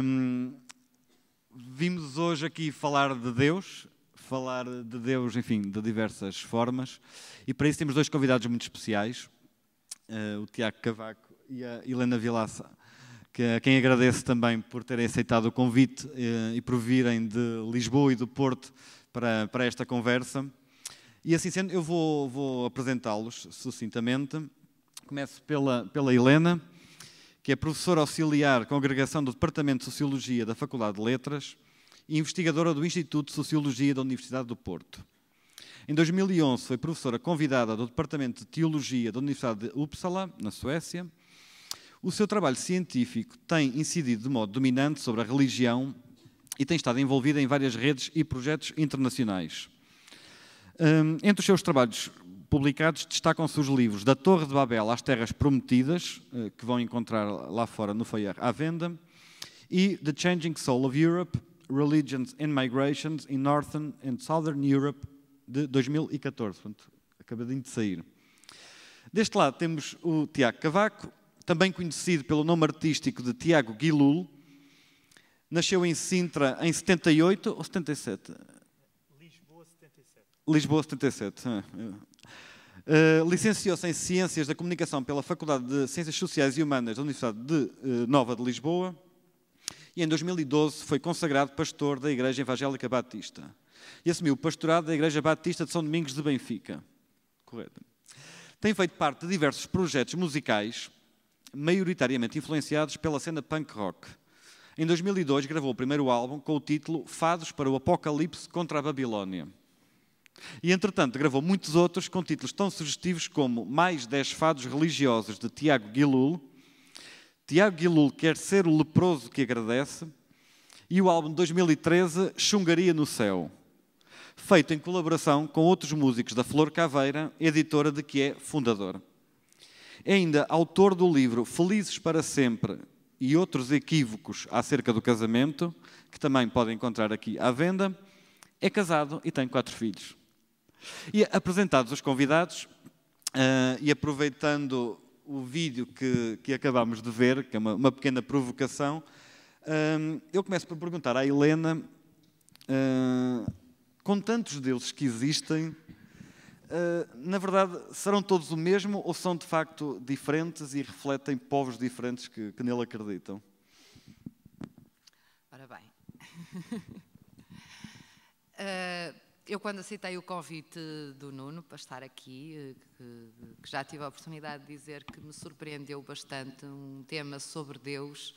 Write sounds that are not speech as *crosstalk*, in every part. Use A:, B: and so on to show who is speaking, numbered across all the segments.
A: Um, vimos hoje aqui falar de Deus, falar de Deus, enfim, de diversas formas, e para isso temos dois convidados muito especiais, uh, o Tiago Cavaco e a Helena Vilaça, que, a quem agradeço também por terem aceitado o convite uh, e por virem de Lisboa e do Porto para, para esta conversa. E assim sendo, eu vou, vou apresentá-los sucintamente. Começo pela, pela Helena que é professor auxiliar congregação do Departamento de Sociologia da Faculdade de Letras e investigadora do Instituto de Sociologia da Universidade do Porto. Em 2011 foi professora convidada do Departamento de Teologia da Universidade de Uppsala, na Suécia. O seu trabalho científico tem incidido de modo dominante sobre a religião e tem estado envolvida em várias redes e projetos internacionais. Hum, entre os seus trabalhos publicados destacam-se os livros Da Torre de Babel às Terras Prometidas, eh, que vão encontrar lá fora no Foyer à venda, e The Changing Soul of Europe, Religions and Migrations in Northern and Southern Europe, de 2014. Portanto, acabadinho de sair. Deste lado temos o Tiago Cavaco, também conhecido pelo nome artístico de Tiago Guilul. Nasceu em Sintra em 78 ou 77? Lisboa 77. Lisboa 77. Eh, licenciou-se em Ciências da Comunicação pela Faculdade de Ciências Sociais e Humanas da Universidade de, eh, Nova de Lisboa e em 2012 foi consagrado pastor da Igreja Evangélica Batista e assumiu o pastorado da Igreja Batista de São Domingos de Benfica. Correto. Tem feito parte de diversos projetos musicais, maioritariamente influenciados pela cena punk rock. Em 2002 gravou o primeiro álbum com o título Fados para o Apocalipse contra a Babilónia. E, entretanto, gravou muitos outros com títulos tão sugestivos como Mais 10 Fados Religiosos, de Tiago Guilul, Tiago Guilul Quer Ser o Leproso que Agradece, e o álbum de 2013, Xungaria no Céu, feito em colaboração com outros músicos da Flor Caveira, editora de que é fundador É ainda autor do livro Felizes para Sempre e Outros Equívocos acerca do casamento, que também podem encontrar aqui à venda, é casado e tem quatro filhos. E apresentados os convidados, uh, e aproveitando o vídeo que, que acabámos de ver, que é uma, uma pequena provocação, uh, eu começo por perguntar à Helena, uh, com tantos deles que existem, na verdade, serão todos o mesmo ou são de facto diferentes e refletem povos diferentes que, que nele acreditam?
B: Ora bem. *laughs* Eu, quando aceitei o convite do Nuno para estar aqui, eh, que, que já tive a oportunidade de dizer que me surpreendeu bastante um tema sobre Deus,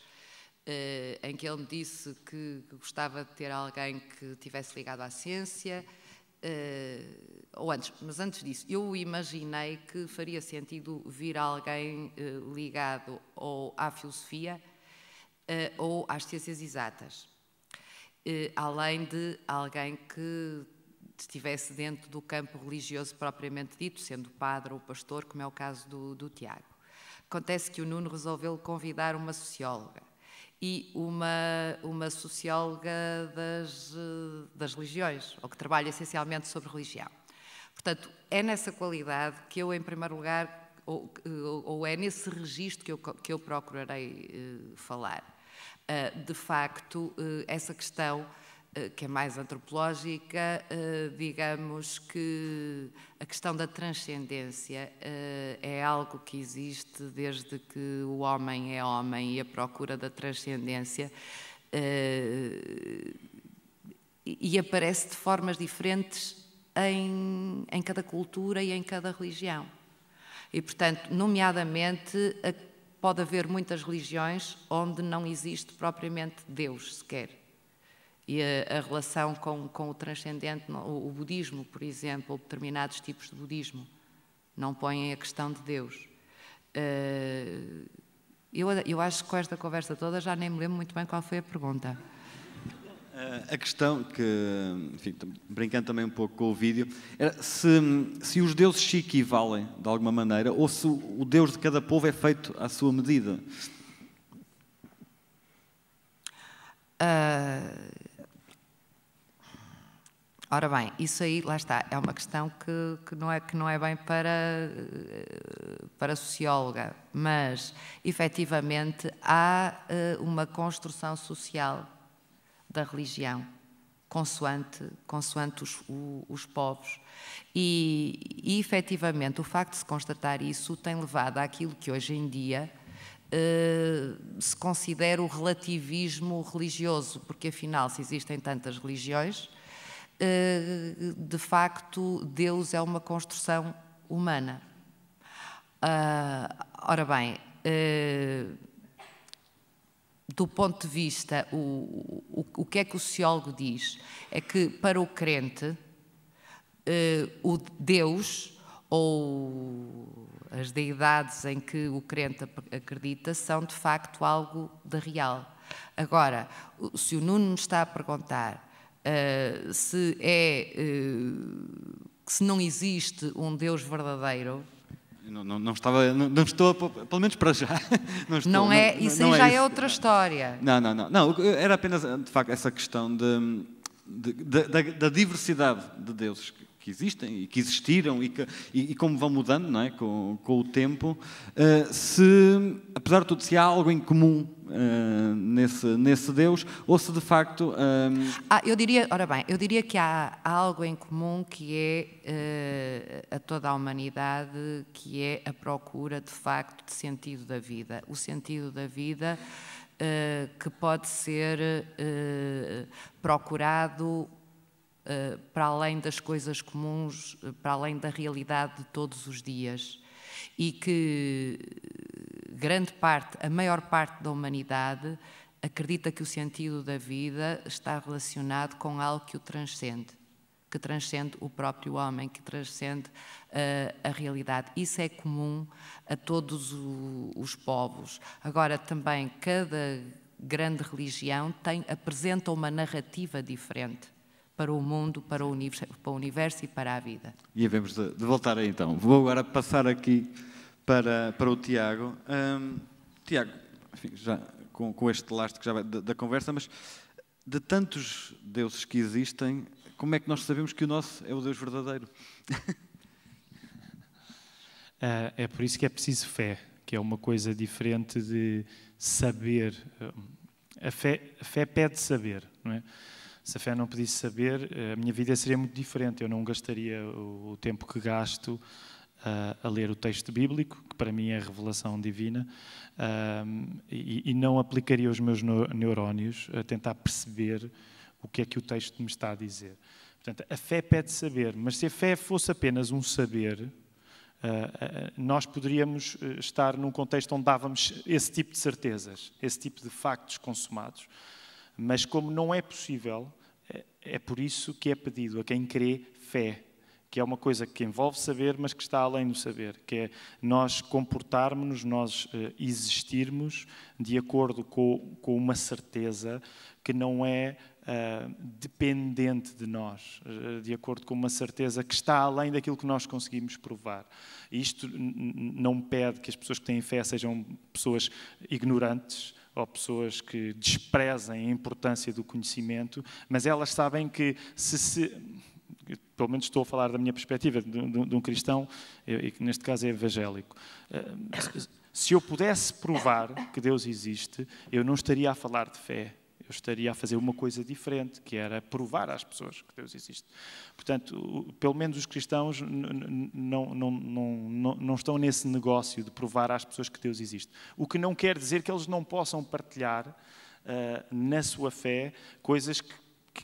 B: eh, em que ele me disse que, gostava de ter alguém que tivesse ligado à ciência, eh, ou antes, mas antes disso, eu imaginei que faria sentido vir alguém eh, ligado ou à filosofia eh, ou às ciências exatas eh, além de alguém que estivesse dentro do campo religioso propriamente dito, sendo padre ou pastor, como é o caso do, do Tiago. Acontece que o Nuno resolveu convidar uma socióloga e uma, uma socióloga das, das religiões, ou que trabalha essencialmente sobre religião. Portanto, é nessa qualidade que eu, em primeiro lugar, ou, ou é nesse registro que eu, que eu procurarei uh, falar. Uh, de facto, uh, essa questão eh, que é mais antropológica, eh, digamos que a questão da transcendência eh, é algo que existe desde que o homem é homem e a procura da transcendência e aparece de formas diferentes em, em cada cultura e em cada religião. E, portanto, nomeadamente, pode haver muitas religiões onde não existe propriamente Deus sequer e a, a relação com, com, o transcendente, o, o, budismo, por exemplo, determinados tipos de budismo, não põem a questão de Deus. Uh, eu, eu acho que com esta conversa toda já nem me lembro muito bem qual foi a pergunta.
A: Eh, a questão que, enfim, brincando também um pouco com o vídeo, era se, se os deuses se equivalem de alguma maneira ou se o deus de cada povo é feito à sua medida.
B: Eh, Ora bem, isso aí, lá está, é uma questão que, que, não, é, que não é bem para, para socióloga, mas efetivamente há eh, uma construção social da religião, consoante, consoante os, o, os povos. E, e efetivamente o facto de se constatar isso tem levado àquilo que hoje em dia. Uh, se considera o relativismo religioso, porque afinal, se existem tantas religiões, eh, de facto, Deus é uma construção humana. Ah, ora bem, eh, do ponto de vista, o, o, o que é que o sociólogo diz? É que para o crente, eh, o Deus ou as deidades em que o crente acredita são de facto algo de real. Agora, se o Nuno me está a perguntar eh, se é uh, se não existe um Deus verdadeiro.
A: Não, não, não estava, não, não, estou, pelo menos para já. *laughs* Não, estou, não é, isso aí é já é, é
B: outra história.
A: Não, não, não, não. Era apenas, de facto, essa questão de, de, de da, da, diversidade de deuses que, que existem e que existiram e, que, e, e, como vão mudando não é? com, com o tempo. Uh, se, apesar de tudo, se há algo em comum eh, nesse, nesse Deus, ou se de facto. Um... Ehm,
B: ah, eu diria, ora bem, eu diria que há, há algo em comum que é uh, a toda a humanidade, que é a procura de facto de sentido da vida. O sentido da vida. Uh, que pode ser procurado Uh, para além das coisas comuns, para além da realidade de todos os dias. E que grande parte, a maior parte da humanidade, acredita que o sentido da vida está relacionado com algo que o transcende, que transcende o próprio homem, que transcende uh, a realidade. Isso é comum a todos o, os povos. Agora, também, cada grande religião tem, apresenta uma narrativa diferente para o mundo, para o, universo, para o universo e para a vida.
A: E havemos de, de voltar aí, então. Vou agora passar aqui para, para o Tiago. Um, Tiago, enfim, já com, com este lastro já vai, da, da, conversa, mas de tantos deuses que existem, como é que nós sabemos que o nosso é o Deus verdadeiro?
C: uh, *laughs* é por isso que é preciso fé, que é uma coisa diferente de saber. Ah, a fé, a fé pede saber, não é? Se a fé não pedisse saber, ah, a minha vida seria muito diferente. Eu não gastaria o tempo que gasto a ler o texto bíblico, que para mim é revelação divina, e, e não aplicaria os meus neurónios a tentar perceber o que é que o texto me está a dizer. Portanto, a fé pede saber, mas se a fé fosse apenas um saber, ah, ah, ah, nós poderíamos eh, estar num contexto onde dávamos esse tipo de certezas, esse tipo de factos consumados. Mas como não é possível, eh, é por isso que é pedido a quem crê fé que é uma coisa que envolve saber, mas que está além do saber, que é nós comportarmos, nós eh, existirmos de acordo com, com uma certeza que não é uh, dependente de nós, eh, de acordo com uma certeza que está além daquilo que nós conseguimos provar. Isto não pede que as pessoas que têm fé sejam pessoas ignorantes, ou pessoas que desprezem a importância do conhecimento, mas elas sabem que se, se pelo menos estou a falar da minha perspectiva de, de, de um cristão, e que neste caso é evangélico. Eh, se eu pudesse provar que Deus existe, eu não estaria a falar de fé, eu estaria a fazer uma coisa diferente, que era provar às pessoas que Deus existe. Portanto, pelo menos os cristãos não, não, não, não estão nesse negócio de provar às pessoas que Deus existe. O que não quer dizer que eles não possam partilhar uh, na sua fé coisas que,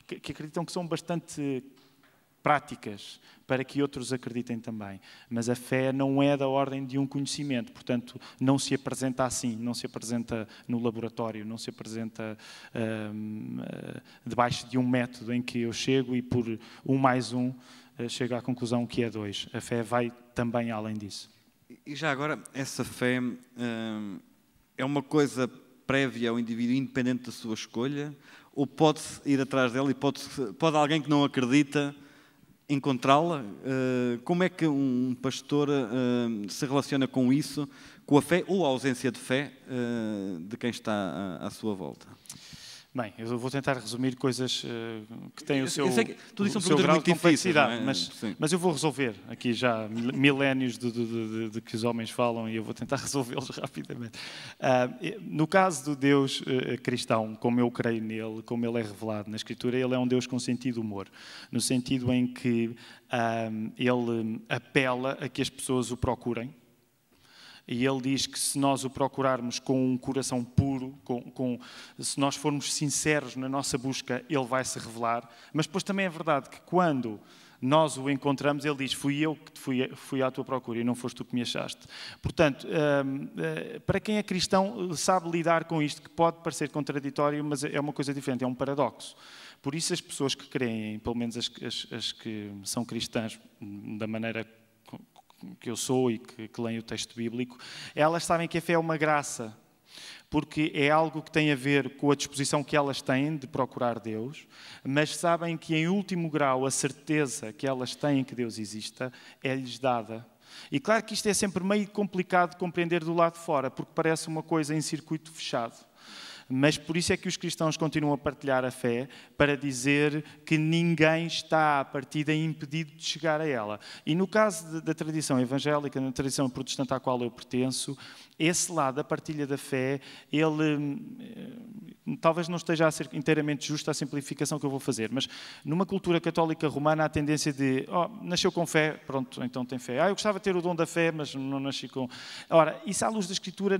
C: que, que acreditam que são bastante práticas para que outros acreditem também. Mas a fé não é da ordem de um conhecimento, portanto, não se apresenta assim, não se apresenta no laboratório, não se apresenta um, eh, debaixo de um método em que eu chego e por um mais um eh, chego à conclusão que é dois. A fé vai também além disso.
A: E já agora, essa fé hum, é uma coisa prévia ao indivíduo, independente da sua escolha, ou pode-se ir atrás dela e pode, pode alguém que não acredita encontrá-la? Eh, como é que um pastor eh, se relaciona com isso, com a fé ou a ausência de fé eh, de quem está à, sua volta?
C: Bem, eu vou tentar resumir coisas uh, que têm o seu, que tudo isso é o seu grau muito de complexidade, difícil, é? mas, mas eu vou resolver aqui já milénios de, de, de, de, que os homens falam e eu vou tentar *laughs* resolvê-los rapidamente. Uh, no caso do Deus uh, cristão, como eu creio nele, como ele é revelado na Escritura, ele é um Deus com sentido humor, no sentido em que ah, ele apela a que as pessoas o procurem, e ele diz que se nós o procurarmos com um coração puro, com, com, se nós formos sinceros na nossa busca, ele vai se revelar. Mas depois também é verdade que quando nós o encontramos, ele diz: Fui eu que fui, fui à tua procura e não foste tu que me achaste. Portanto, hum, eh, para quem é cristão, sabe lidar com isto, que pode parecer contraditório, mas é uma coisa diferente, é um paradoxo. Por isso, as pessoas que creem, pelo menos as, as, as que são cristãs, hum, da maneira que eu sou e que, que leem o texto bíblico, elas sabem que a fé é uma graça, porque é algo que tem a ver com a disposição que elas têm de procurar Deus, mas sabem que, em último grau, a certeza que elas têm que Deus exista é-lhes dada. E claro que isto é sempre meio complicado de compreender do lado de fora, porque parece uma coisa em circuito fechado. Mas por isso é que os cristãos continuam a partilhar a fé, para dizer que ninguém está à partida impedido de chegar a ela. E no caso da tradição evangélica, na tradição protestante à qual eu pertenço, esse lado da partilha da fé, ele eh, talvez não esteja a ser inteiramente justa a simplificação que eu vou fazer, mas numa cultura católica romana há a tendência de, oh, nasceu com fé, pronto, então tem fé. Ah, eu gostava de ter o dom da fé, mas não nasci com. Ora, isso à luz da Escritura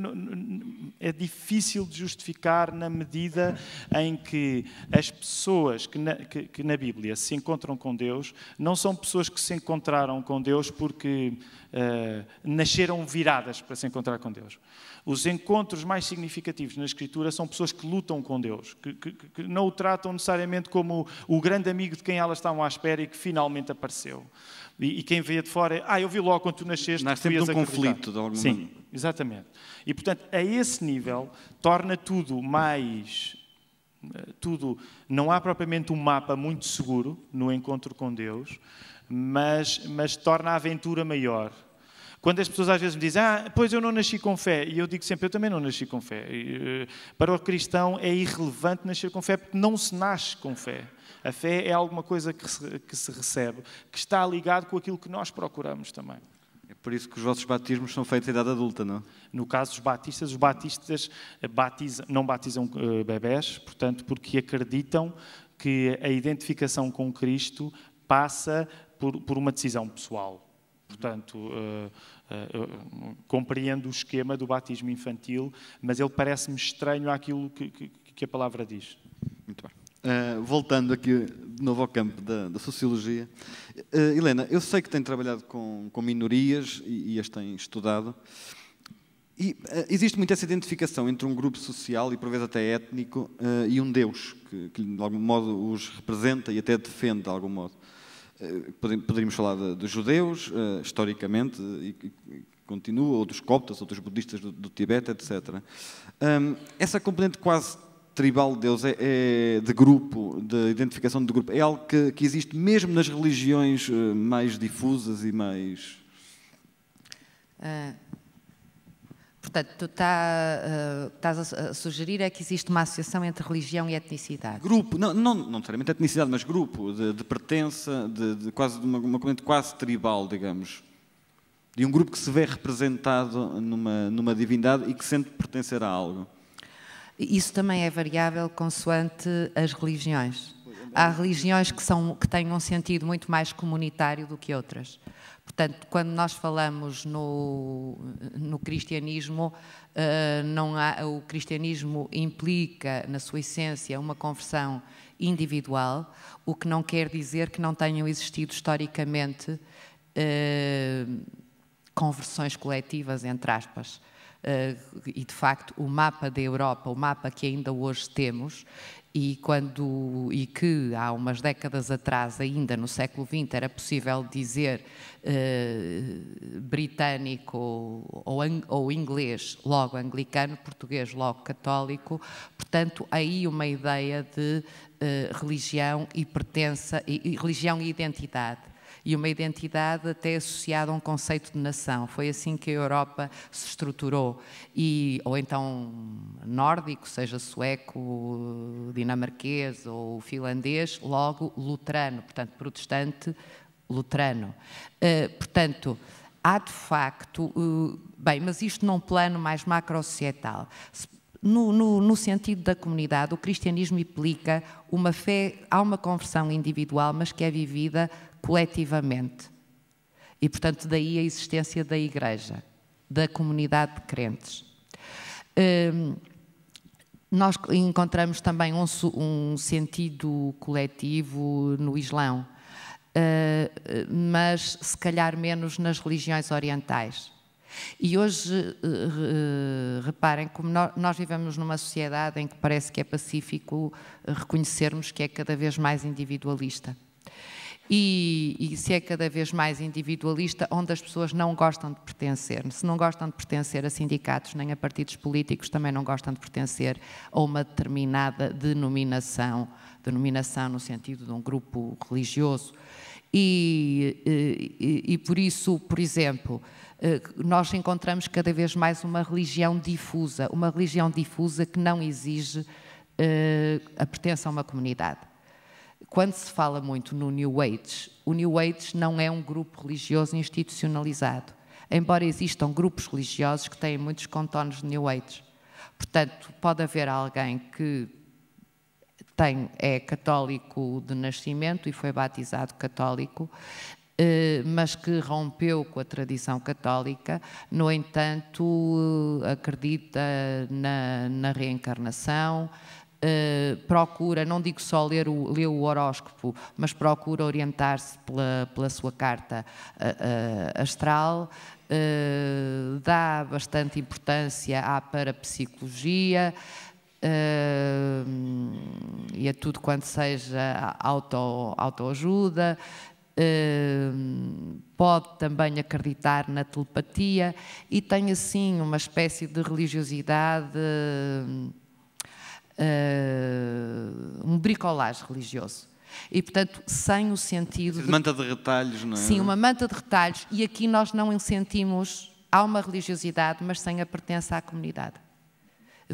C: é difícil de justificar na medida em que as pessoas que na, que, que na Bíblia se encontram com Deus não são pessoas que se encontraram com Deus porque eh, nasceram viradas para se encontrar com Deus. Os encontros mais significativos na Escritura são pessoas que lutam com Deus, que, que, que não o tratam necessariamente como o grande amigo de quem elas estavam à espera e que finalmente apareceu. E, e quem veio de fora é, ah, eu vi logo quando tu nasceste. Nasce sempre um acreditar. conflito, de alguma Sim, maneira. exatamente. E, portanto, a esse nível, torna tudo mais eh, tudo, não há propriamente um mapa muito seguro no encontro com Deus, mas, mas torna a aventura maior. Quando as pessoas às vezes me dizem, ah, pois eu não nasci com fé, e eu digo sempre, eu também não nasci com fé. Eh, para o cristão é irrelevante nascer com fé, porque não se nasce com fé. A fé é alguma coisa que se, que se recebe, que está ligado com aquilo que nós procuramos também. É por isso que os vossos batismos são feitos em idade adulta, não? No caso dos batistas, os batistas eh, batizam, não batizam eh, bebés, portanto, porque acreditam que a identificação com Cristo passa por, por uma decisão pessoal. Portanto, uh, uh, compreendo o esquema do batismo infantil, mas ele parece-me estranho àquilo que, que, que, a palavra diz.
A: Muito bem. Uh, voltando aqui de novo ao campo da, da sociologia, Helena, eu sei que tem trabalhado com, com minorias e, e as tem estudado. E existe muito essa identificação entre um grupo social e por vezes até étnico e um Deus que, que de algum modo os representa e até defende de algum modo. Eh, poderíamos falar dos judeus, eh, historicamente, e, e continua, ou dos coptas, ou dos budistas do, do Tibete, etc. Um, essa componente quase tribal de Deus, é, é, de grupo, de identificação de grupo, é algo que, que existe mesmo nas religiões eh, mais difusas e mais.
B: Uh Portanto, tu uh, estás a, sugerir é que existe uma associação entre religião e etnicidade.
A: Grupo, não, não, não necessariamente etnicidade, mas grupo de, de pertença, de, de, quase de uma, uma componente quase tribal, digamos. De um grupo que se vê representado numa, numa divindade e que sente pertencer a algo.
B: Isso também é variável consoante as religiões. Há religiões que, são, que têm um sentido muito mais comunitário do que outras. Portanto, quando nós falamos no, no cristianismo, eh, não há, o cristianismo implica, na sua essência, uma conversão individual, o que não quer dizer que não tenham existido historicamente eh, conversões coletivas, entre aspas. Uh, e de facto o mapa da Europa, o mapa que ainda hoje temos, e, quando, e que há umas décadas atrás, ainda no século XX, era possível dizer eh, britânico ou, ou, inglês, logo anglicano, português, logo católico. Portanto, aí uma ideia de eh, religião e pertença, e, e religião e identidade e uma identidade até associada a um conceito de nação. Foi assim que a Europa se estruturou. E, ou então nórdico, seja sueco, dinamarquês ou finlandês, logo luterano, portanto, protestante luterano. Uh, portanto, há de facto. Uh, bem, mas isto num plano mais macro-societal. No, no, no, sentido da comunidade, o cristianismo implica uma fé, há uma conversão individual, mas que é vivida coletivamente. E, portanto, daí a existência da igreja, da comunidade de crentes. Hum, nós encontramos também um, um, sentido coletivo no Islão, hum, mas se calhar menos nas religiões orientais. E hoje, eh, reparem, como nós vivemos numa sociedade em que parece que é pacífico eh, reconhecermos que é cada vez mais individualista. E, e, se é cada vez mais individualista, onde as pessoas não gostam de pertencer. Se não gostam de pertencer a sindicatos nem a partidos políticos, também não gostam de pertencer a uma determinada denominação, denominação no sentido de um grupo religioso. E, eh, e, e por isso, por exemplo, eh, nós encontramos cada vez mais uma religião difusa, uma religião difusa que não exige eh, a pertença a uma comunidade. Quando se fala muito no New Age, o New Age não é um grupo religioso institucionalizado, embora existam grupos religiosos que têm muitos contornos de New Age. Portanto, pode haver alguém que tem, é católico de nascimento e foi batizado católico, eh, mas que rompeu com a tradição católica, no entanto, eh, acredita na, na reencarnação, Uh, procura, não digo só ler o, ler o horóscopo, mas procura orientar-se pela, pela sua carta uh, uh, astral, dá bastante importância à parapsicologia e a tudo quanto seja auto, autoajuda pode também acreditar na telepatia e tem assim uma espécie de religiosidade, um bricolage religioso. E, portanto, sem o sentido. De manta de retalhos, não é? Sim, uma manta de retalhos, e aqui nós não sentimos. Há uma religiosidade, mas sem a pertença à comunidade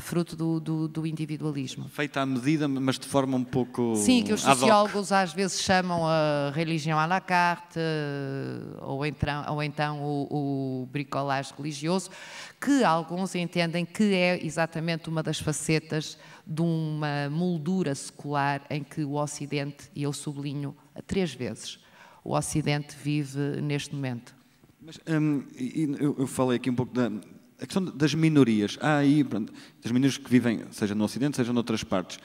B: fruto do, do, do individualismo. Feita
A: à medida, mas de forma um pouco. Sim, que os sociólogos
B: às vezes chamam a religião à la carte, eh, ou então, ou então o, o bricolage religioso, que alguns entendem que é exatamente uma das facetas de uma moldura secular em que o Ocidente, e eu sublinho três vezes, o Ocidente vive neste momento.
A: Mas, hum, eu, eu falei aqui um pouco da, a questão das minorias. Há aí, das minorias que vivem, seja no Ocidente, seja noutras partes.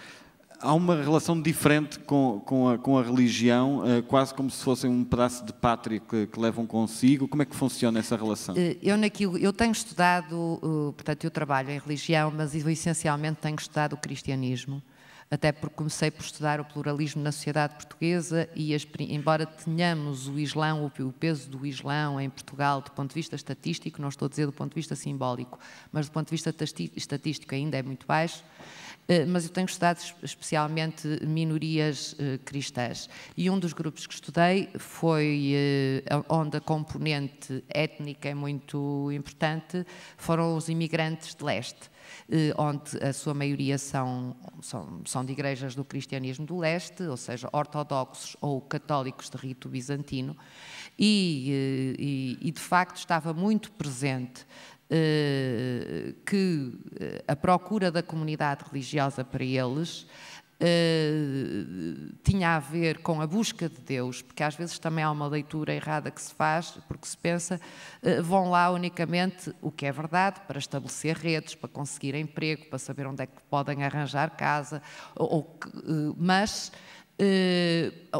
A: Há uma relação diferente com, com, a, com a religião, eh, quase como se fosse um pedaço de pátria que, que, levam consigo. Como é que funciona essa relação? Eh,
B: eu, naquilo, eu tenho estudado, eh, portanto, eu trabalho em religião, mas eu, essencialmente tenho estudado o cristianismo até porque comecei por estudar o pluralismo na sociedade portuguesa e, embora tenhamos o Islão, o peso do Islão em Portugal do ponto de vista estatístico, não estou a dizer do ponto de vista simbólico, mas do ponto de vista estatístico ainda é muito baixo, eh, mas eu tenho estudado especialmente minorias eh, cristãs. E um dos grupos que estudei foi onde eh, a componente étnica é muito importante, foram os imigrantes de leste. Eh, onde a sua maioria são, são, são de igrejas do cristianismo do leste, ou seja, ortodoxos ou católicos de rito bizantino, e, eh, e, e de facto estava muito presente eh, que a procura da comunidade religiosa para eles eh, tinha a ver com a busca de Deus, porque às vezes também há uma leitura errada que se faz, porque se pensa, uh, vão lá unicamente, o que é verdade, para estabelecer redes, para conseguir emprego, para saber onde é que podem arranjar casa, ou, ou eh, mas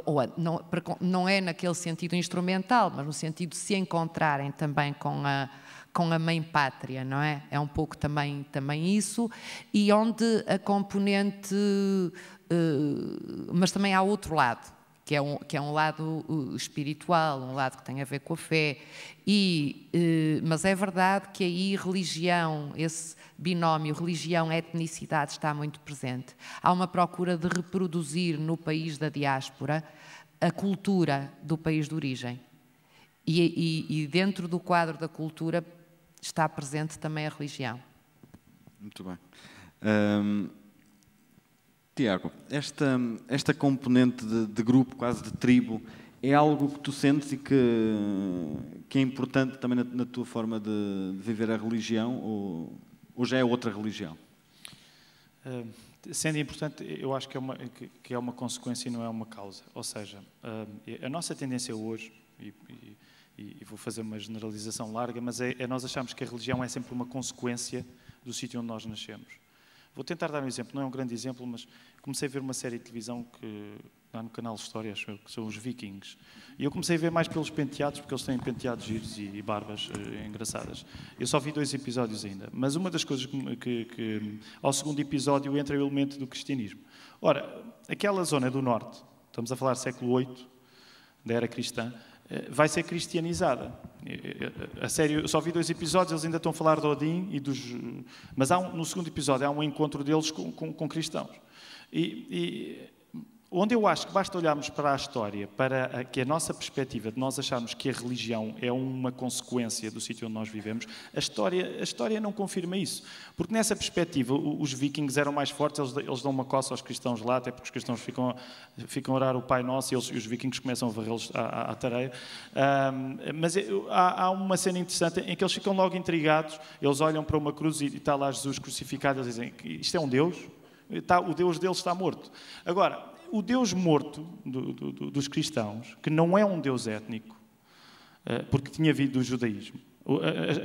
B: ou, não, não é naquele sentido instrumental, mas no sentido de se encontrarem também com a com a mãe pátria, não é? É um pouco também, também isso, e onde a componente, eh, mas também há outro lado, que é um, que é um lado eh, espiritual, um lado que tem a ver com a fé. E, eh, mas é verdade que aí religião, esse binómio religião-etnicidade está muito presente. Há uma procura de reproduzir no país da diáspora a cultura do país de origem. E, e, e dentro do quadro da cultura está presente também a religião.
A: Muito bem. Tiago, esta, esta componente de, de, grupo, quase de tribo, é algo que tu sentes e que, que é importante também na, na tua forma de, de, viver a religião ou, ou já é outra religião?
C: sendo importante, eu acho que é, uma, que, que, é uma consequência e não é uma causa. Ou seja, a nossa tendência hoje, e e, e vou fazer uma generalização larga, mas é, é nós achamos que a religião é sempre uma consequência do sítio onde nós nascemos. Vou tentar dar um exemplo, não é um grande exemplo, mas comecei a ver uma série de televisão que lá no canal História, acho eu, que são os Vikings. E eu comecei a ver mais pelos penteados, porque eles têm penteados giros e, e barbas eh, engraçadas. Eu só vi dois episódios ainda. Mas uma das coisas que, que, que, ao segundo episódio entra o elemento do cristianismo. Ora, aquela zona do norte, estamos a falar século VIII, da era cristã, eh, vai ser cristianizada. Eh, eh, a sério, só vi dois episódios, eles ainda estão a falar de Odin e dos. Mas um, no segundo episódio há um encontro deles com, com, com cristãos. e, Onde eu acho que basta olharmos para a história, para a, que a nossa perspectiva de nós acharmos que a religião é uma consequência do sítio onde nós vivemos, a história, a história não confirma isso. Porque nessa perspectiva, os vikings eram mais fortes, eles, eles dão uma coça aos cristãos lá, até porque os cristãos ficam, ficam a orar o Pai Nosso e, eles, e os vikings começam a varrê-los à, à, tareia. Um, mas há, há, uma cena interessante em que eles ficam logo intrigados, eles olham para uma cruz e, e está lá Jesus crucificado, eles dizem: Isto é um Deus? Está, o Deus deles está morto. Agora, o Deus morto do, do, dos cristãos, que não é um Deus étnico, eh, porque tinha vindo do judaísmo.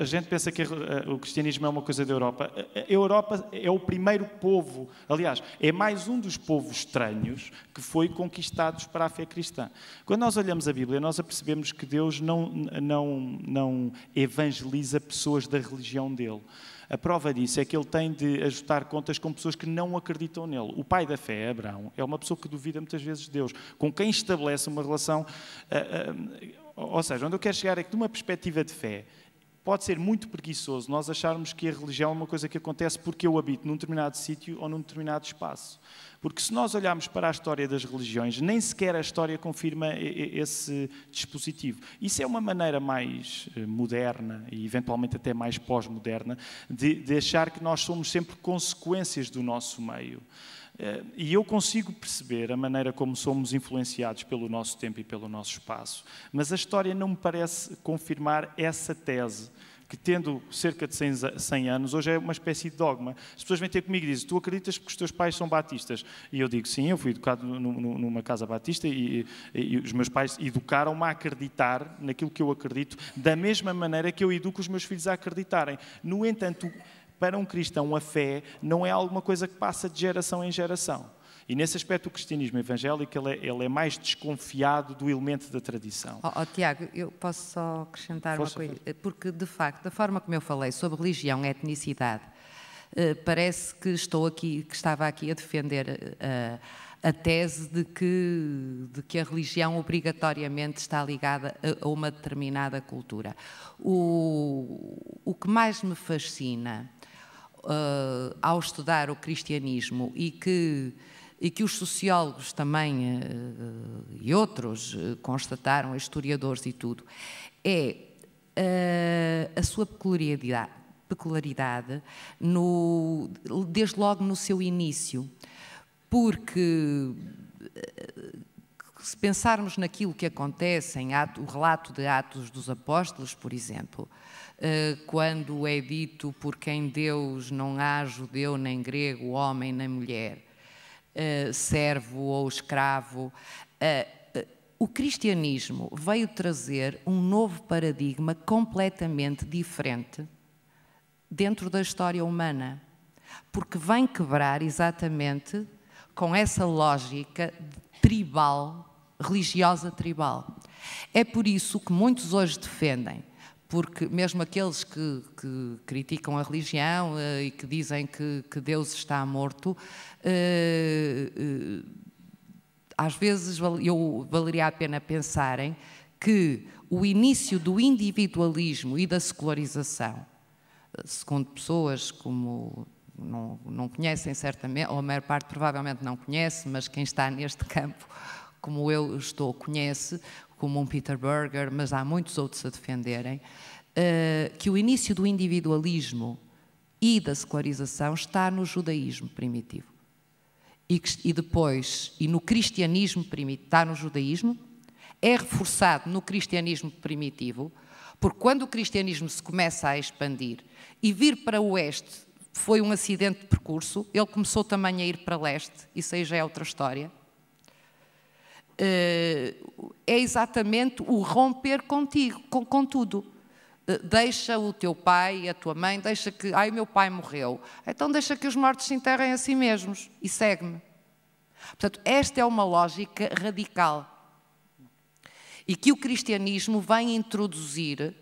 C: A gente pensa que o cristianismo é uma coisa da Europa. A Europa é o primeiro povo, aliás, é mais um dos povos estranhos que foi conquistados para a fé cristã. Quando nós olhamos a Bíblia, nós percebemos que Deus não, não, não evangeliza pessoas da religião dele. A prova disso é que ele tem de ajustar contas com pessoas que não acreditam nele. O pai da fé, Abraão, é uma pessoa que duvida muitas vezes de Deus, com quem estabelece uma relação. Uh, uh, ou seja, onde eu quero chegar é que, de uma perspectiva de fé, pode ser muito preguiçoso nós acharmos que a religião é uma coisa que acontece porque eu habito num determinado sítio ou num determinado espaço. Porque se nós olharmos para a história das religiões, nem sequer a história confirma esse dispositivo. Isso é uma maneira mais eh, moderna e eventualmente até mais pós-moderna de, de achar que nós somos sempre consequências do nosso meio. Eh, e eu consigo perceber a maneira como somos influenciados pelo nosso tempo e pelo nosso espaço, mas a história não me parece confirmar essa tese que tendo cerca de 100 anos, hoje é uma espécie de dogma. As pessoas vêm ter comigo e dizem, tu acreditas que os teus pais são batistas? E eu digo, sim, eu fui educado numa casa batista e, e, e os meus pais educaram-me a acreditar naquilo que eu acredito, da mesma maneira que eu educo os meus filhos a acreditarem. No entanto, para um cristão, a fé não é alguma coisa que passa de geração em geração. E nesse aspecto, o cristianismo evangélico ele é, ele é mais desconfiado do elemento da tradição.
B: Oh, oh, Tiago, eu posso só acrescentar uma coisa? Fazer? Porque, de facto, da forma como eu falei sobre religião e etnicidade, eh, parece que estou aqui, que estava aqui a defender eh, a, a tese de que, de que a religião obrigatoriamente está ligada a, a uma determinada cultura. O, o que mais me fascina uh, ao estudar o cristianismo e que, e que os sociólogos também uh, e outros constataram, historiadores e tudo, é a sua peculiaridade, peculiaridade no, desde logo no seu início, porque se pensarmos naquilo que acontece em ato, o relato de Atos dos Apóstolos, por exemplo, eh, quando é dito por quem Deus não há judeu nem grego, homem nem mulher, eh, servo ou escravo. Eh, o cristianismo veio trazer um novo paradigma completamente diferente dentro da história humana, porque vem quebrar exatamente com essa lógica tribal, religiosa tribal. É por isso que muitos hoje defendem porque mesmo aqueles que, que criticam a religião uh, e que dizem que, que Deus está morto, uh, uh, às vezes eu valeria a pena pensarem que o início do individualismo e da secularização, segundo pessoas como não, não conhecem certamente, ou a maior parte provavelmente não conhece, mas quem está neste campo como eu estou conhece, como um Peter Berger, mas há muitos outros a defenderem, eh, que o início do individualismo e da secularização está no judaísmo primitivo. E, e depois, e no cristianismo primitivo, está no judaísmo, é reforçado no cristianismo primitivo, porque quando o cristianismo se começa a expandir e vir para o oeste foi um acidente de percurso, ele começou também a ir para leste, isso aí já é outra história, eh, é exatamente o romper contigo, com, com tudo. Eh, deixa o teu pai, a tua mãe, deixa que. Ai, meu pai morreu. Então deixa que os mortos se enterrem a si mesmos e segue-me. Portanto, esta é uma lógica radical e que o cristianismo vem introduzir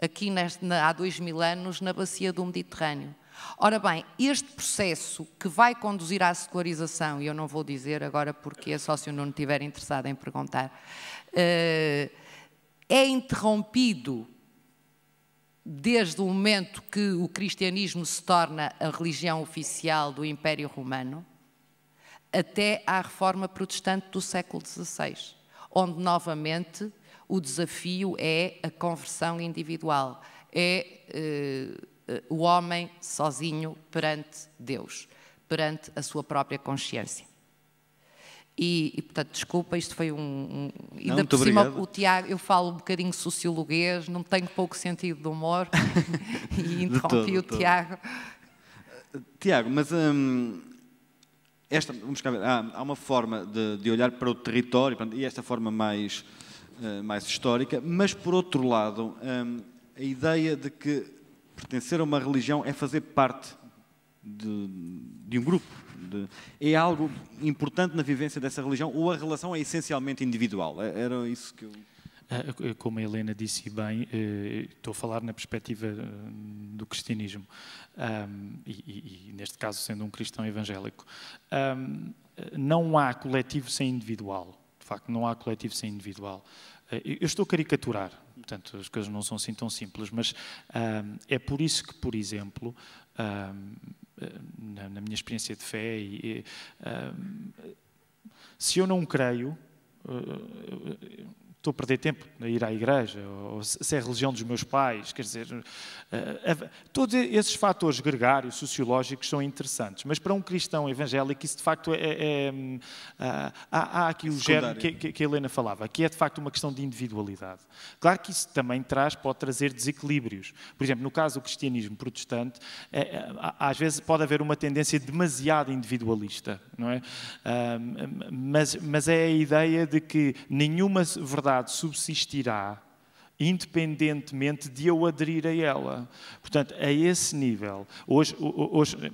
B: aqui neste, há dois mil anos na bacia do Mediterrâneo. Ora bem, este processo que vai conduzir à secularização, e eu não vou dizer agora porque, só se o Nuno estiver interessado em perguntar, eh, é interrompido desde o momento que o cristianismo se torna a religião oficial do Império Romano, até à reforma protestante do século XVI, onde novamente o desafio é a conversão individual, é eh, eh, o homem sozinho perante Deus, perante a sua própria consciência. E, e, portanto, desculpa, isto foi um. um não, por cima, obrigado. o Tiago, eu falo um bocadinho sociologuês, não tenho pouco sentido de humor *laughs* e interrompi todo, o Tiago.
A: Eh, Tiago, mas hum, esta, vamos cá ver, há, há uma forma de, de, olhar para o território e esta forma mais, uh, mais histórica, mas por outro lado, hum, a ideia de que Pertencer a uma religião é fazer parte de, de um grupo. De, é algo importante na vivência dessa religião ou a relação é essencialmente individual? É, era isso que
C: ah, eu. Como a Helena disse bem, eh, estou a falar na perspectiva eh, do cristianismo, e, e neste caso sendo um cristão evangélico. Não há coletivo sem individual. De facto, não há coletivo sem individual. Eh, eu estou a caricaturar, Portanto, as coisas não são assim tão simples, mas um, é por isso que, por exemplo, um, na, na, minha experiência de fé, e, e, um, se eu não creio, uh, estou a perder tempo a ir à igreja, ou se é a religião dos meus pais, quer dizer, eh, eh, todos esses fatores gregários, sociológicos, são interessantes, mas para um cristão evangélico isso de facto é, é, é hum, ah, há, há aquilo é que, que, que a Helena falava, que é de facto uma questão de individualidade. Claro que isso também traz, pode trazer desequilíbrios. Por exemplo, no caso do cristianismo protestante, é, é às vezes pode haver uma tendência demasiado individualista, não é? Hum, hum, mas, mas é a ideia de que nenhuma verdade verdade subsistirá independentemente de eu aderir a ela. Portanto, a esse nível. Hoje, hoje, eh,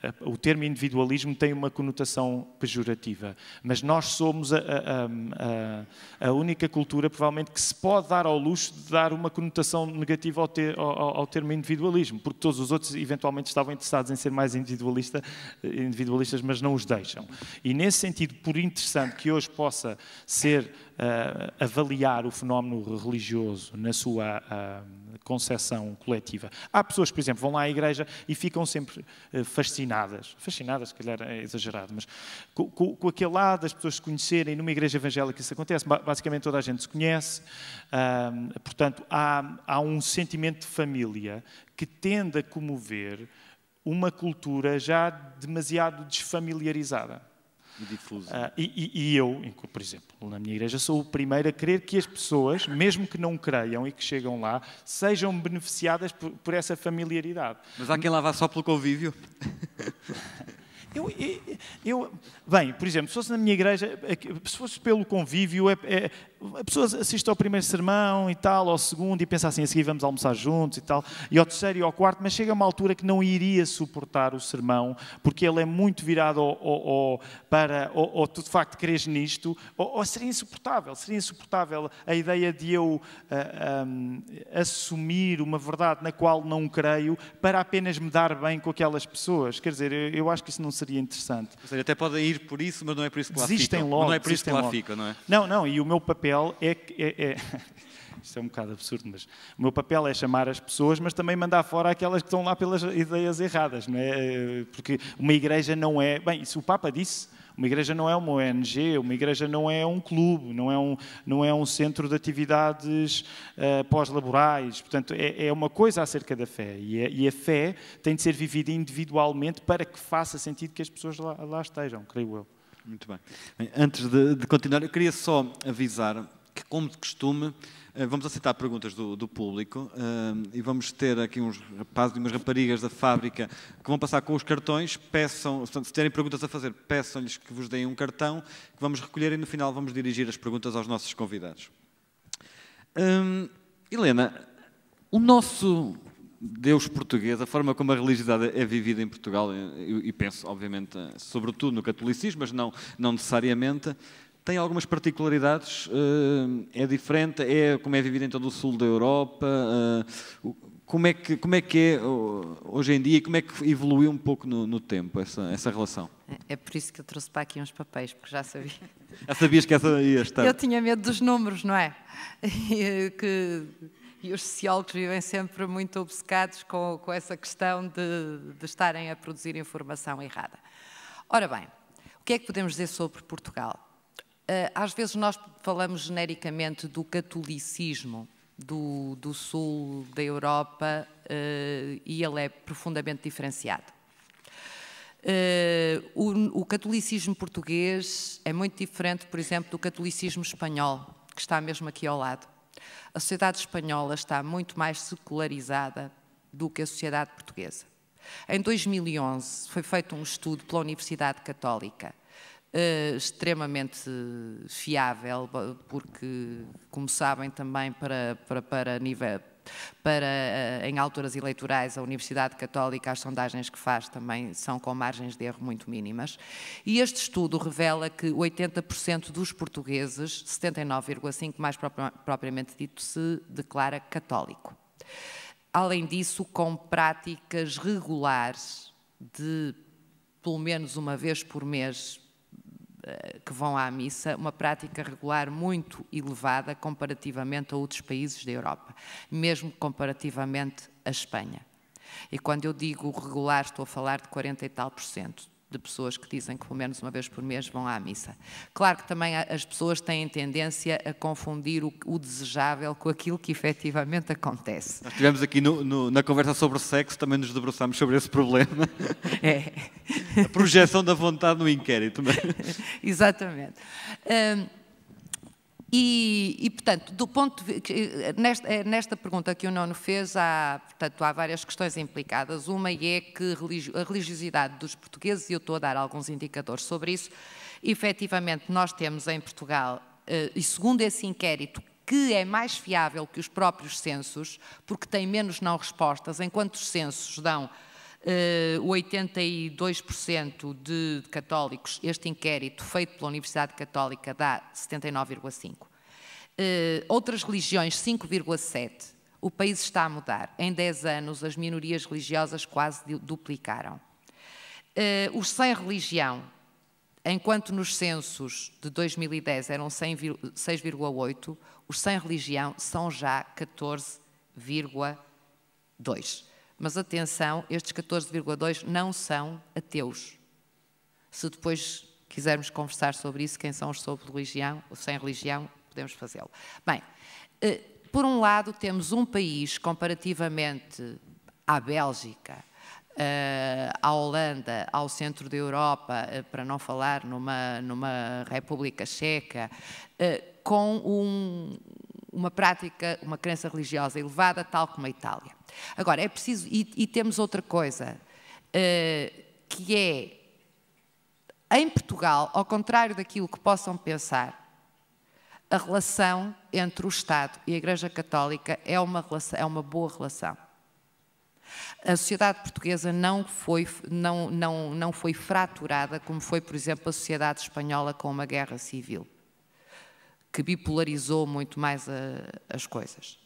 C: eh, o termo individualismo tem uma conotação pejorativa, mas nós somos a, a, a, a, única cultura, provavelmente, que se pode dar ao luxo de dar uma conotação negativa ao, ter, ao, ao, termo individualismo, porque todos os outros eventualmente estavam interessados em ser mais individualista, eh, individualistas, mas não os deixam. E nesse sentido, por interessante que hoje possa ser eh, avaliar o fenómeno religioso na sua eh, concepção coletiva. Há pessoas por exemplo, vão lá à igreja e ficam sempre eh, fascinadas, fascinadas, se calhar é exagerado, mas com, com, com aquele lado das pessoas se conhecerem, numa igreja evangélica isso acontece, basicamente toda a gente se conhece, portanto, há, há um sentimento de família que tende a comover uma cultura já demasiado desfamiliarizada. E difuso. Uh, e, e, eu, por exemplo, na minha igreja, sou o primeiro a crer que as pessoas, mesmo que não creiam e que chegam lá, sejam beneficiadas por, por essa familiaridade. Mas há quem lá vá só pelo convívio. *laughs* Eu, eu, eu, bem, por exemplo, se fosse na minha igreja, é se fosse pelo convívio, é, é, a pessoa assiste ao primeiro sermão e tal, ao segundo, e pensa assim, a seguir vamos almoçar juntos e tal, e ao terceiro e ao quarto, mas chega uma altura que não iria suportar o sermão, porque ele é muito virado ao, ao, ao, para, ou tu de facto crês nisto, ou, ou, seria insuportável, seria insuportável a ideia de eu uh, ah, ah, um, assumir uma verdade na qual não creio para apenas me dar bem com aquelas pessoas. Quer dizer, eu, eu acho que isso não seria interessante.
A: Ou seja, até podem ir por isso, mas não é por isso que lá ficam. Logo, não é por isso que lá logo. fica, não é?
C: Não, não, e o meu papel papel é, é, é... *laughs* Isto é um bocado absurdo, mas o meu papel é chamar as pessoas, mas também mandar fora aquelas que estão lá pelas ideias erradas, não é? Eh, porque uma igreja não é. Bem, se o Papa disse, uma igreja não é uma ONG, uma igreja não é um clube, não é um, não é um centro de atividades uh, pós-laborais. Portanto, é, é, uma coisa acerca da fé. E a, e a, fé tem de ser vivida individualmente para que faça sentido que as pessoas lá, lá estejam, creio eu. Muito bem. bem antes de, de, continuar, eu queria só avisar que, como de costume,
A: eh, vamos aceitar perguntas do, do público eh, e vamos ter aqui uns rapazes e umas raparigas da fábrica que vão passar com os cartões. Peçam, portanto, se tiverem perguntas a fazer, peçam-lhes que vos deem um cartão que vamos recolher e no final vamos dirigir as perguntas aos nossos convidados. Hum, Helena, o nosso Deus português, a forma como a religiosidade é vivida em Portugal, eh, e penso, obviamente, eh, sobretudo no catolicismo, mas não, não necessariamente, tem algumas particularidades, eh, é diferente, é como é vivida em todo o sul da Europa, como é que, como é, que é hoje em dia, como é que evoluiu um pouco no, no tempo essa, essa relação?
B: É, é por isso que eu trouxe para aqui uns papéis, porque já sabia.
A: Já sabias que essa ia *laughs* estar. Eu
B: tinha medo dos números, não é? *laughs* que e os sociólogos vivem sempre muito obcecados com, com essa questão de, de estarem a produzir informação errada. Ora bem, o que é que podemos dizer sobre Portugal? Eh, às vezes nós falamos genericamente do catolicismo do, do sul da Europa eh, e ele é profundamente diferenciado. Uh, o, o, catolicismo português é muito diferente, por exemplo, do catolicismo espanhol, que está mesmo aqui ao lado. A sociedade espanhola está muito mais secularizada do que a sociedade portuguesa. Em 2011 foi feito um estudo pela Universidade Católica, eh, extremamente fiável, porque, como sabem, também para, para, para nível para, eh, em alturas eleitorais, a Universidade Católica, as sondagens que faz também são com margens de erro muito mínimas. E este estudo revela que 80% dos portugueses, 79,5% mais propriamente dito, se declara católico. Além disso, com práticas regulares de pelo menos uma vez por mês eh, que vão à missa, uma prática regular muito elevada comparativamente a outros países da Europa, mesmo comparativamente à Espanha. E quando eu digo regular, estou a falar de 40 e tal por cento de pessoas que dizem que pelo menos uma vez por mês vão à missa. Claro que também as pessoas têm tendência a confundir o, o desejável com aquilo que efetivamente acontece. Nós
A: tivemos aqui no, no, na conversa sobre sexo, também nos debruçámos sobre esse problema. É. A projeção da vontade no inquérito. É?
B: *laughs* Exatamente. Um, e, e, portanto, do ponto de, eh, nesta, eh, nesta, pergunta que o Nono fez, há, portanto, há várias questões implicadas. Uma é que a religiosidade dos portugueses, e eu estou a dar alguns indicadores sobre isso, efetivamente nós temos em Portugal, eh, e segundo esse inquérito, que é mais fiável que os próprios censos, porque tem menos não respostas, enquanto os censos dão uh, eh, 82% de católicos, este inquérito feito pela Universidade Católica dá 79,5%. Uh, eh, outras religiões, 5,7%. O país está a mudar. Em 10 anos, as minorias religiosas quase duplicaram. Uh, os sem religião, enquanto nos censos de 2010 eram 6,8, os sem religião são já 14,2. Mas atenção, estes 14,2 não são ateus. Se depois quisermos conversar sobre isso, quem são os sob religião ou sem religião, podemos fazê-lo. Bem, eh, por um lado, temos um país comparativamente à Bélgica, eh, à Holanda, ao centro da Europa, eh, para não falar numa, numa República Checa, com um, uma prática, uma crença religiosa elevada, tal como a Itália. Agora, é preciso, e, e temos outra coisa, uh, que é, em Portugal, ao contrário daquilo que possam pensar, a relação entre o Estado e a Igreja Católica é uma, relação, é uma boa relação. A sociedade portuguesa não foi, não, não, não foi fraturada como foi, por exemplo, a sociedade espanhola com uma guerra civil que bipolarizou muito mais a, as coisas.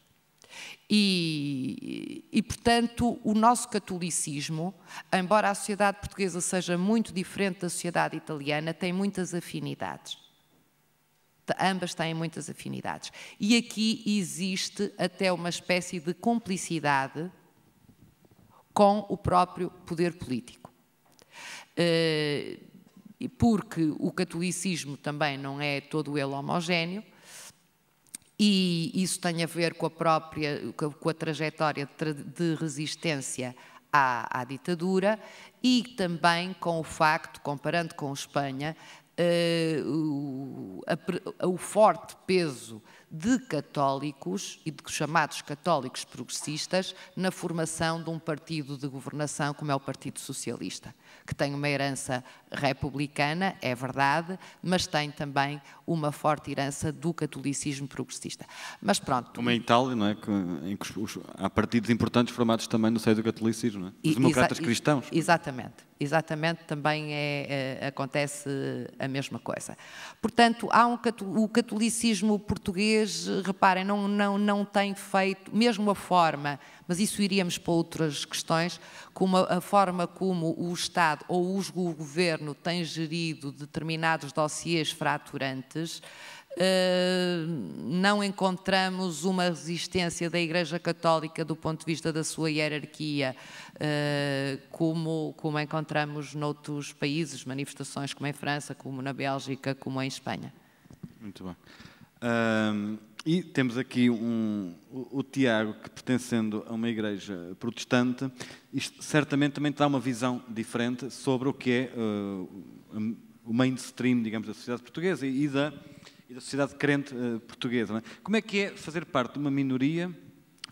B: E, e, portanto, o nosso catolicismo, embora a sociedade portuguesa seja muito diferente da sociedade italiana, tem muitas afinidades. Ambas têm muitas afinidades. E aqui existe até uma espécie de complicidade com o próprio poder político. Uh, porque o catolicismo também não é todo ele homogéneo, e isso tem a ver com a própria, com a trajetória de resistência à, à ditadura e também com o facto, comparando com a Espanha, eh, o, a, o forte peso de católicos e de chamados católicos progressistas na formação de um partido de governação como é o Partido Socialista, que tem uma herança republicana, é verdade, mas tem também uma forte herança do catolicismo progressista. Mas pronto. Como em é
A: Itália, não é? Que, em que os, há partidos importantes formados também no seio do catolicismo, não é? Os democratas cristãos.
B: Exatamente exatamente também é, é, acontece a mesma coisa. Portanto, há um, o catolicismo português, reparem, não, não, não tem feito, mesmo a forma, mas isso iríamos para outras questões, como a, a forma como o Estado ou o governo tem gerido determinados dossiês fraturantes, ah, não encontramos uma resistência da Igreja Católica do ponto de vista da sua hierarquia, ah, como, como encontramos noutros países, manifestações como em França, como na Bélgica, como em Espanha.
A: Muito bem. Um, e temos aqui um, o, o, Tiago, que pertencendo a uma igreja protestante, isto certamente também dá uma visão diferente sobre o que é uh, o mainstream, digamos, da sociedade portuguesa e da e da sociedade crente uh, portuguesa. É? Como é que é fazer parte de uma minoria?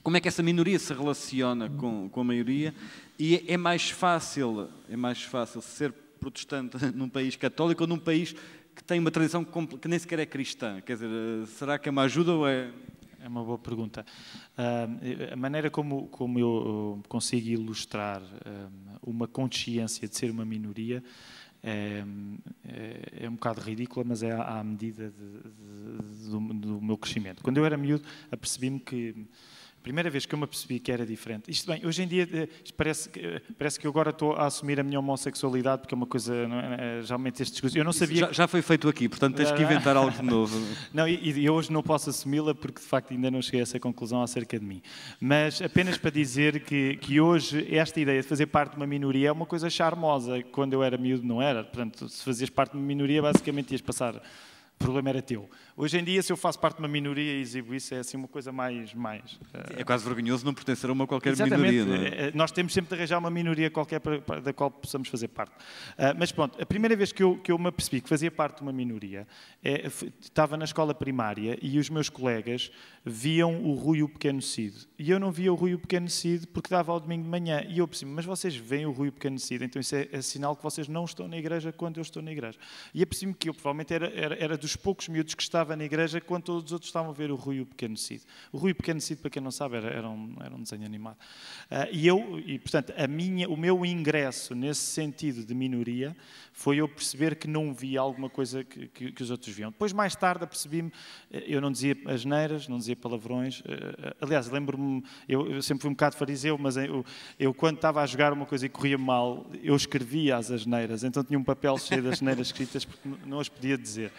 A: Como é que essa minoria se relaciona com, com a maioria? E é, é mais fácil, é mais fácil ser protestante *laughs* num país católico ou num país
C: que tem uma tradição que nem sequer é cristã? Quer dizer, eh, será que é uma ajuda ou é. É uma boa pergunta. Uh, a maneira como, como eu eh, consigo ilustrar ah, uma consciência de ser uma minoria é, é, é, um bocado ridícula, mas é à medida de, de, do, do, meu crescimento. Quando eu era miúdo, apercebi-me que primeira vez que eu me percebi que era diferente. Isto bem, hoje em dia eh, parece, eh, parece que eu agora estou a assumir a minha homossexualidade, porque é uma coisa, é, é, geralmente estes discursos... Eu não sabia... Já, já, foi
A: feito aqui, portanto tens que inventar algo novo. *laughs*
C: Não, e, e, eu hoje não posso assumi-la, porque de facto ainda não cheguei a essa conclusão acerca de mim. Mas apenas para dizer que, que hoje esta ideia de fazer parte de uma minoria é uma coisa charmosa. Quando eu era miúdo não era. Portanto, se fazias parte de uma minoria, basicamente ias passar... O problema era teu. Hoje em dia, se eu faço parte de uma minoria e exibo isso, é assim uma coisa mais... mais uh...
A: É quase vergonhoso não pertencer a uma qualquer Exatamente. minoria. Não é? Eh,
C: eh, nós temos sempre de arranjar uma minoria qualquer para, para, da qual possamos fazer parte. Uh, mas pronto, a primeira vez que eu, que eu me apercebi que fazia parte de uma minoria, é, estava na escola primária e os meus colegas viam o Rui o Pequeno Cid. E eu não via o Rui o Pequeno Cid porque dava ao domingo de manhã. E eu percebi, mas vocês veem o Rui o Pequeno Cid, então isso é, é sinal que vocês não estão na igreja quando eu estou na igreja. E apercebi-me que eu provavelmente era, era, era dos poucos miúdos que estava estava na igreja quando todos os outros estavam a ver o Rui e o Pequeno Cid. O Rui e o Pequeno Cid, para quem não sabe, era, era, um, era um, desenho animado. Uh, e eu, e, portanto, a minha, o meu ingresso nesse sentido de minoria foi eu perceber que não via alguma coisa que, que, que os outros viam. Depois, mais tarde, apercebi-me, eh, eu não dizia asneiras, não dizia palavrões. Uh, aliás, lembro-me, eu, eu, sempre fui um bocado fariseu, mas eu, eu quando estava a jogar uma coisa e corria mal, eu escrevia as asneiras, então tinha um papel cheio de asneiras escritas porque não as podia dizer.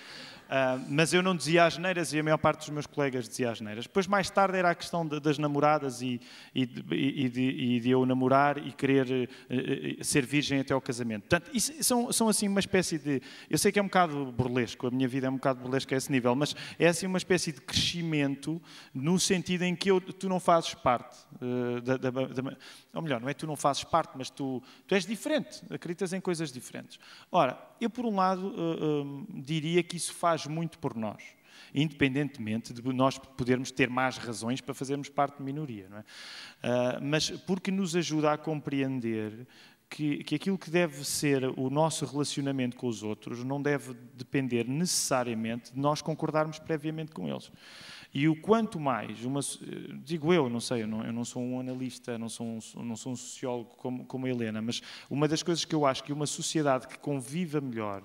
C: Uh, mas eu não dizia as neiras e a maior parte dos meus colegas dizia as neiras. Depois, mais tarde, era a questão de, das namoradas e, e, e, de, e, de, eu namorar e querer uh, ser virgem até ao casamento. Portanto, isso, são, são assim uma espécie de. Eu sei que é um bocado burlesco, a minha vida é um bocado burlesca a esse nível, mas é assim uma espécie de crescimento no sentido em que eu, tu não fazes parte. Uh, da, da, da, ou melhor, não é tu não fazes parte, mas tu, tu és diferente, acreditas em coisas diferentes. Ora, eu, por um lado, uh, diria que isso faz muito por nós, independentemente de nós podermos ter mais razões para fazermos parte de minoria, é? uh, mas porque nos ajuda a compreender que, que, aquilo que deve ser o nosso relacionamento com os outros não deve depender necessariamente de nós concordarmos previamente com eles. E o quanto mais, uma, digo eu, não sei, eu não, eu não sou um analista, não sou um, não sou um sociólogo como, como a Helena, mas uma das coisas que eu acho que uma sociedade que conviva melhor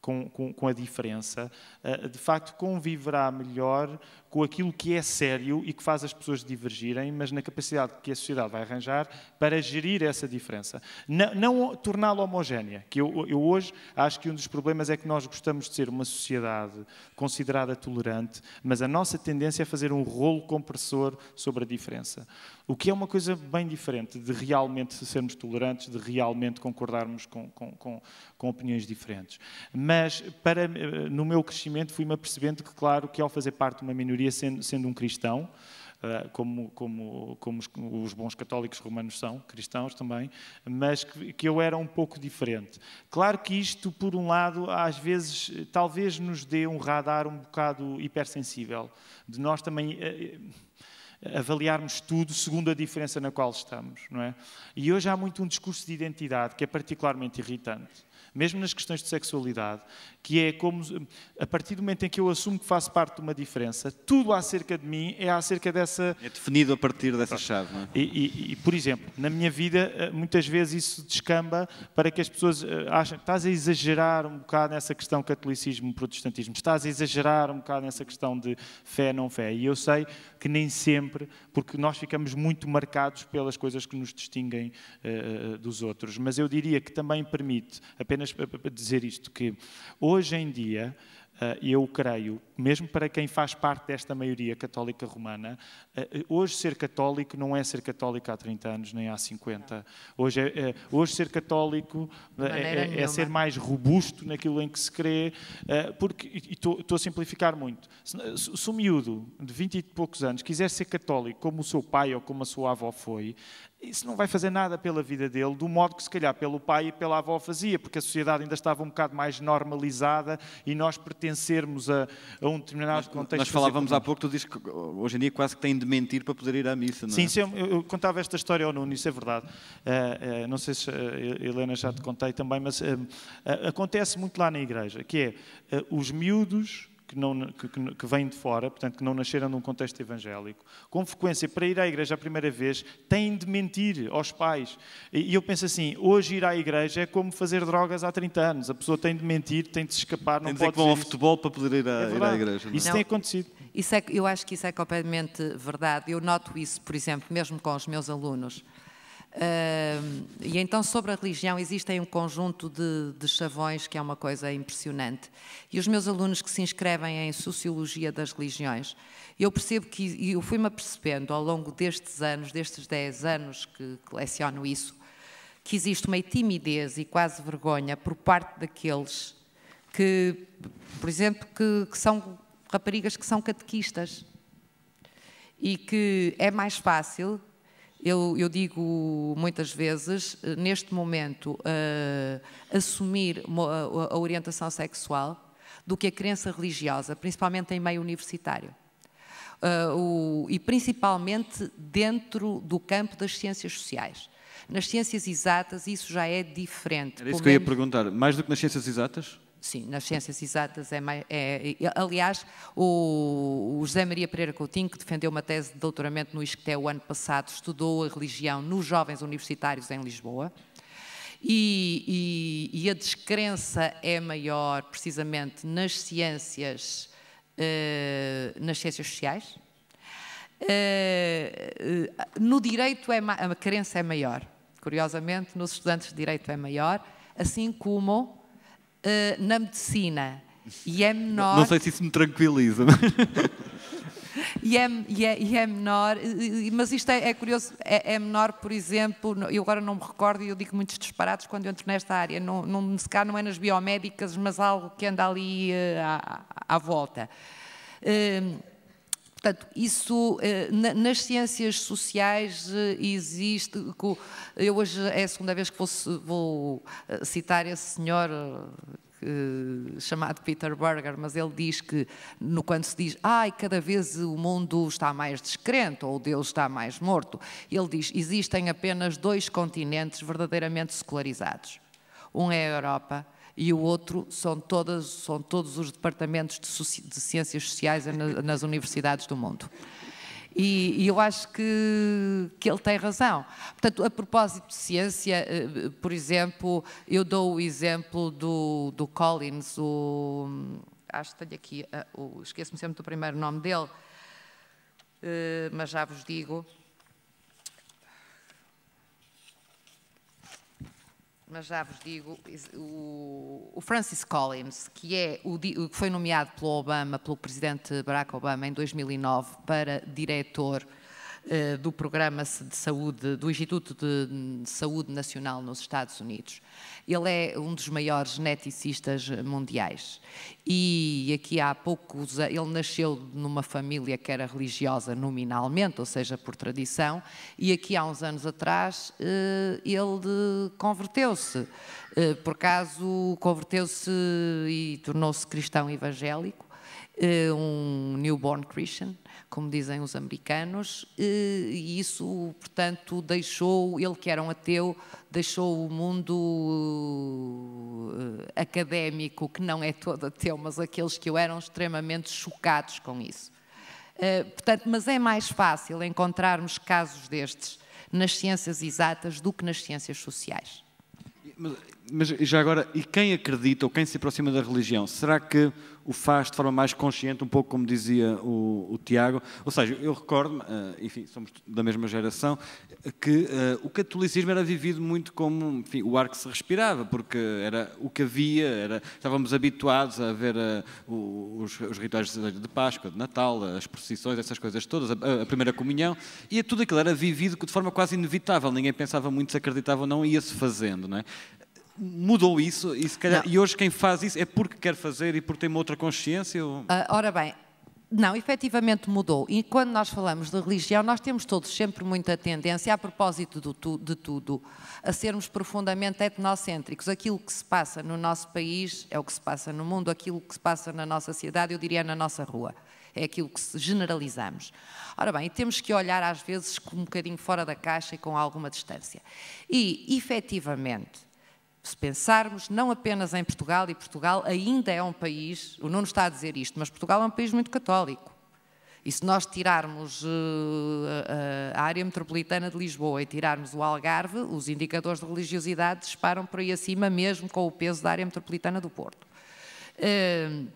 C: com, com, com a diferença, eh, de facto conviverá melhor com aquilo que é sério e que faz as pessoas divergirem, mas na capacidade que a sociedade vai arranjar para gerir essa diferença. Não, não torná-la homogénea, que eu, eu, hoje acho que um dos problemas é que nós gostamos de ser uma sociedade considerada tolerante, mas a nossa tendência é fazer um rolo compressor sobre a diferença. O que é uma coisa bem diferente de realmente sermos tolerantes, de realmente concordarmos com, com, com, com opiniões diferentes. Mas para, eh, no meu crescimento fui-me apercebendo que, claro, que ao fazer parte de uma minoria, sendo, sendo um cristão, ah, como, como, como os, os, bons católicos romanos são, cristãos também, mas que, que, eu era um pouco diferente. Claro que isto, por um lado, às vezes, talvez nos dê um radar um bocado hipersensível, de nós também eh, eh, avaliarmos tudo segundo a diferença na qual estamos, não é? E hoje há muito um discurso de identidade que é particularmente irritante mesmo nas questões de sexualidade, que é como, a partir do momento em que eu assumo que faço parte de uma diferença, tudo acerca de mim é acerca dessa... É definido a partir dessa chave, não é? E, e, e por exemplo, na minha vida, eh, muitas vezes isso descamba para que as pessoas eh, achem estás a exagerar um bocado nessa questão catolicismo-protestantismo, estás a exagerar um bocado nessa questão de fé-não fé. E eu sei que nem sempre, porque nós ficamos muito marcados pelas coisas que nos distinguem uh, dos outros. Mas eu diria que também permite, apenas apenas para dizer isto, que hoje em dia, eh, eu creio, mesmo para quem faz parte desta maioria católica romana, eh, eh, hoje ser católico não é ser católico há 30 anos nem há 50. Hoje, é, é, hoje ser católico é, é, ser mais robusto naquilo em que se crê, porque, e estou a simplificar muito, se, se miúdo de 20 e poucos anos quiser ser católico como o seu pai ou como a sua avó foi, isso não vai fazer nada pela vida dele, do modo que se calhar pelo pai e pela avó fazia, porque a sociedade ainda estava um bocado mais normalizada e nós pertencermos a, a um determinado contexto. Nós falávamos há
A: pouco, tu dizes que uh, hoje em dia quase que tem de mentir para poder ir à missa, não é? Sim,
C: eu, eu contava esta história ao Nuno, isso é verdade. Uh, uh, não sei se uh, Helena já te contei também, mas acontece muito lá na igreja, que é os miúdos que, não, que, que, vêm de fora, portanto, que não nasceram num contexto evangélico, com frequência, para ir à igreja a primeira vez, têm de mentir aos pais. E, eu penso assim: hoje ir à igreja é como fazer drogas há 30 anos. A pessoa tem de mentir, tem de se escapar, não tem de pode que vão ao
A: futebol para poder ir, é ir à igreja.
C: Não?
B: É? Isso não, tem acontecido. Isso é, eu acho que isso é completamente verdade. Eu noto isso, por exemplo, mesmo com os meus alunos. Uh, e então, sobre a religião, existem um conjunto de, de, chavões que é uma coisa impressionante. E os meus alunos que se inscrevem em Sociologia das Religiões, eu percebo que, e eu fui-me apercebendo ao longo destes anos, destes 10 anos que coleciono isso, que existe uma timidez e quase vergonha por parte daqueles que, por exemplo, que, que são raparigas que são catequistas e que é mais fácil eu, eu digo muitas vezes, eh, neste momento, uh, assumir a, a orientação sexual do que a crença religiosa, principalmente em meio universitário. Uh, o, e principalmente dentro do campo das ciências sociais. Nas ciências exatas isso já é diferente. Era isso que eu ia
A: perguntar. Mais do que nas ciências exatas?
B: Sim, nas ciências exatas é mais. É, aliás, o, o, José Maria Pereira Coutinho, que defendeu uma tese de doutoramento no ISCTE o ano passado, estudou a religião nos jovens universitários em Lisboa. E, e, e a descrença é maior precisamente nas ciências, eh, nas ciências sociais. Eh, no direito é, a crença é maior. Curiosamente, nos estudantes de direito é maior, assim como uh, na medicina e é menor. Não sei
A: se isso me tranquiliza.
B: *laughs* e, é, e, é, e é, menor, mas isto é, é curioso, é, é menor, por exemplo, eu agora não me recordo e eu digo muitos disparados quando entro nesta área, não, não, se calhar não é nas biomédicas, mas algo que anda ali uh, à, à, volta. Uh, Portanto, isso eh, nas ciências sociais eh, existe. Eu hoje é a segunda vez que vou, vou eh, citar esse senhor chamado Peter Berger, mas ele diz que no quando se diz ai, cada vez o mundo está mais descrente ou Deus está mais morto, ele diz existem apenas dois continentes verdadeiramente secularizados. Um é a Europa e o outro são, todas, são todos os departamentos de, de ciências sociais nas universidades do mundo. E, e, eu acho que, que ele tem razão. Portanto, a propósito de ciência, eh, por exemplo, eu dou o exemplo do, do Collins, o, acho que tenho aqui, eh, esqueço-me sempre do primeiro nome dele, eh, mas já vos digo. mas já vos digo, o Francis Collins, que, é o, que foi nomeado pelo Obama, pelo presidente Barack Obama, em 2009, para diretor eh, do Programa de Saúde, do Instituto de Saúde Nacional nos Estados Unidos. Ele é um dos maiores geneticistas mundiais. E aqui há poucos, ele nasceu numa família que era religiosa nominalmente, ou seja, por tradição, e aqui há uns anos atrás eh, ele converteu-se. Eh, por acaso, converteu-se e tornou-se cristão evangélico, um newborn Christian, como dizem os americanos, e isso, portanto, deixou, ele que era um ateu, deixou o mundo eh, académico, que não é todo ateu, mas aqueles que o eram extremamente chocados com isso. Eh, portanto, mas é mais fácil encontrarmos casos destes nas ciências exatas do que nas ciências sociais.
A: Mas mas já agora, e quem acredita ou quem se aproxima da religião, será que o faz de forma mais consciente, um pouco como dizia o, o Tiago? Ou seja, eu recordo, eh, enfim, somos da mesma geração, que eh, o catolicismo era vivido muito como enfim, o ar que se respirava, porque era o que havia, era, estávamos habituados a ver eh, os, os, rituais de Páscoa, de Natal, as procissões, essas coisas todas, a, a primeira comunhão, e tudo aquilo era vivido de forma quase inevitável, ninguém pensava muito se acreditava ou não, ia-se fazendo, não é? mudou isso e, calhar, e, hoje quem faz isso é porque quer fazer e porque tem uma outra consciência? Ou... Uh,
B: ora bem, não, efetivamente mudou. E quando nós falamos de religião, nós temos todos sempre muita tendência, a propósito do, de tudo, a sermos profundamente etnocêntricos. Aquilo que se passa no nosso país é o que se passa no mundo, aquilo que se passa na nossa cidade, eu diria na nossa rua. É aquilo que generalizamos. Ora bem, temos que olhar às vezes com um bocadinho fora da caixa e com alguma distância. E, efetivamente, se pensarmos não apenas em Portugal, e Portugal ainda é um país, o Nuno está a dizer isto, mas Portugal é um país muito católico. E se nós tirarmos uh, a área metropolitana de Lisboa e tirarmos o Algarve, os indicadores de religiosidade disparam por aí acima, mesmo com o peso da área metropolitana do Porto. Uh,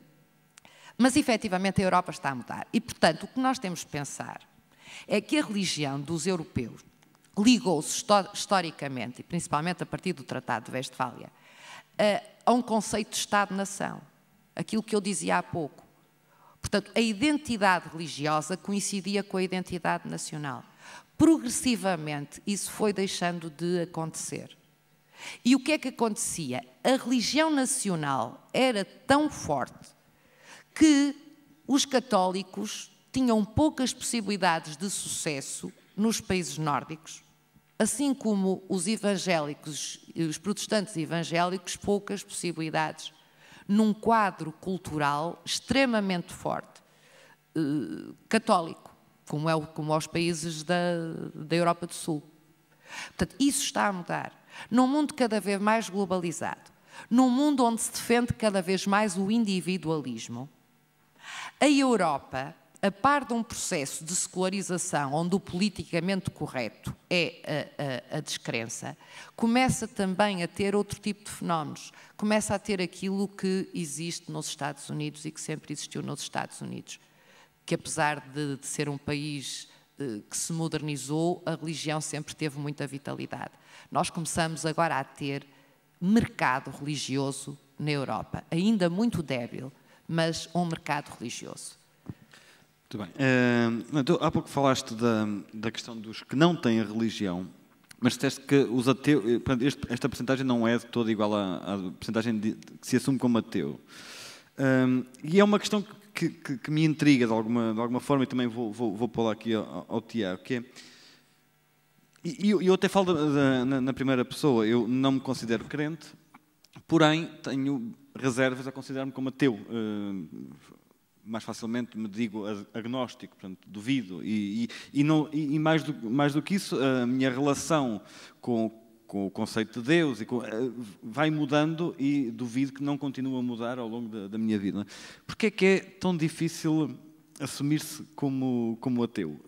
B: mas efetivamente a Europa está a mudar. E, portanto, o que nós temos de pensar é que a religião dos europeus ligou-se historicamente, e principalmente a partir do Tratado de Westfália, a um conceito de Estado-nação. Aquilo que eu dizia há pouco. Portanto, a identidade religiosa coincidia com a identidade nacional. Progressivamente, isso foi deixando de acontecer. E o que é que acontecia? A religião nacional era tão forte que os católicos tinham poucas possibilidades de sucesso nos países nórdicos assim como os evangélicos, os protestantes evangélicos, poucas possibilidades num quadro cultural extremamente forte, eh, católico, como é como aos é países da, da Europa do Sul. Portanto, isso está a mudar. Num mundo cada vez mais globalizado, num mundo onde se defende cada vez mais o individualismo, a Europa a par de um processo de secularização onde o politicamente correto é a, a, a, descrença, começa também a ter outro tipo de fenómenos. Começa a ter aquilo que existe nos Estados Unidos e que sempre existiu nos Estados Unidos, que apesar de, de ser um país eh, que se modernizou, a religião sempre teve muita vitalidade. Nós começamos agora a ter mercado religioso na Europa, ainda muito débil, mas um mercado religioso.
A: Muito bem. Uh, tu, então, há pouco falaste da, da questão dos que não têm religião, mas disseste que os ateus, eh, este, esta percentagem não é de toda igual à, à percentagem que se assume como ateu. Uh, e é uma questão que, que, que, me intriga de alguma, de alguma forma e também vou, vou, vou pô-la aqui ao, ao Tiago, que é, e eu, até falo na, primeira pessoa, eu não me considero crente, porém tenho reservas a considerar-me como ateu mais facilmente me digo agnóstico, portanto, duvido. E, e, e, não, e mais, do, mais do que isso, a minha relação com, com o conceito de Deus e com, eh, vai mudando e duvido que não continue a mudar ao longo da, da minha vida. Porquê é que é tão difícil assumir-se como, como ateu?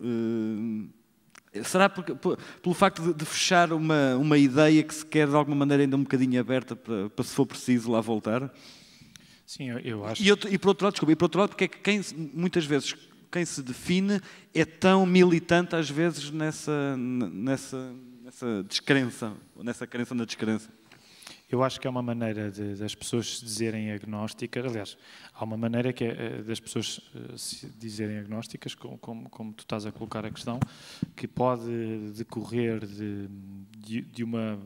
A: Eh, será porque, pelo facto de, fechar uma, uma ideia que se quer de alguma maneira ainda um bocadinho aberta para, para se for preciso lá voltar?
C: Sim, eu, eu acho. E, e,
A: por outro lado, desculpa, e por outro lado, porque é que quem, muitas vezes quem se define é tão militante
C: às vezes nessa, nessa, nessa descrença, nessa crença na descrença. Eu acho que é uma maneira de, das pessoas se dizerem agnósticas, aliás, há uma maneira que é eh, das pessoas eh, se dizerem agnósticas, como, como, como tu estás a colocar a questão, que pode decorrer de, de, de uma,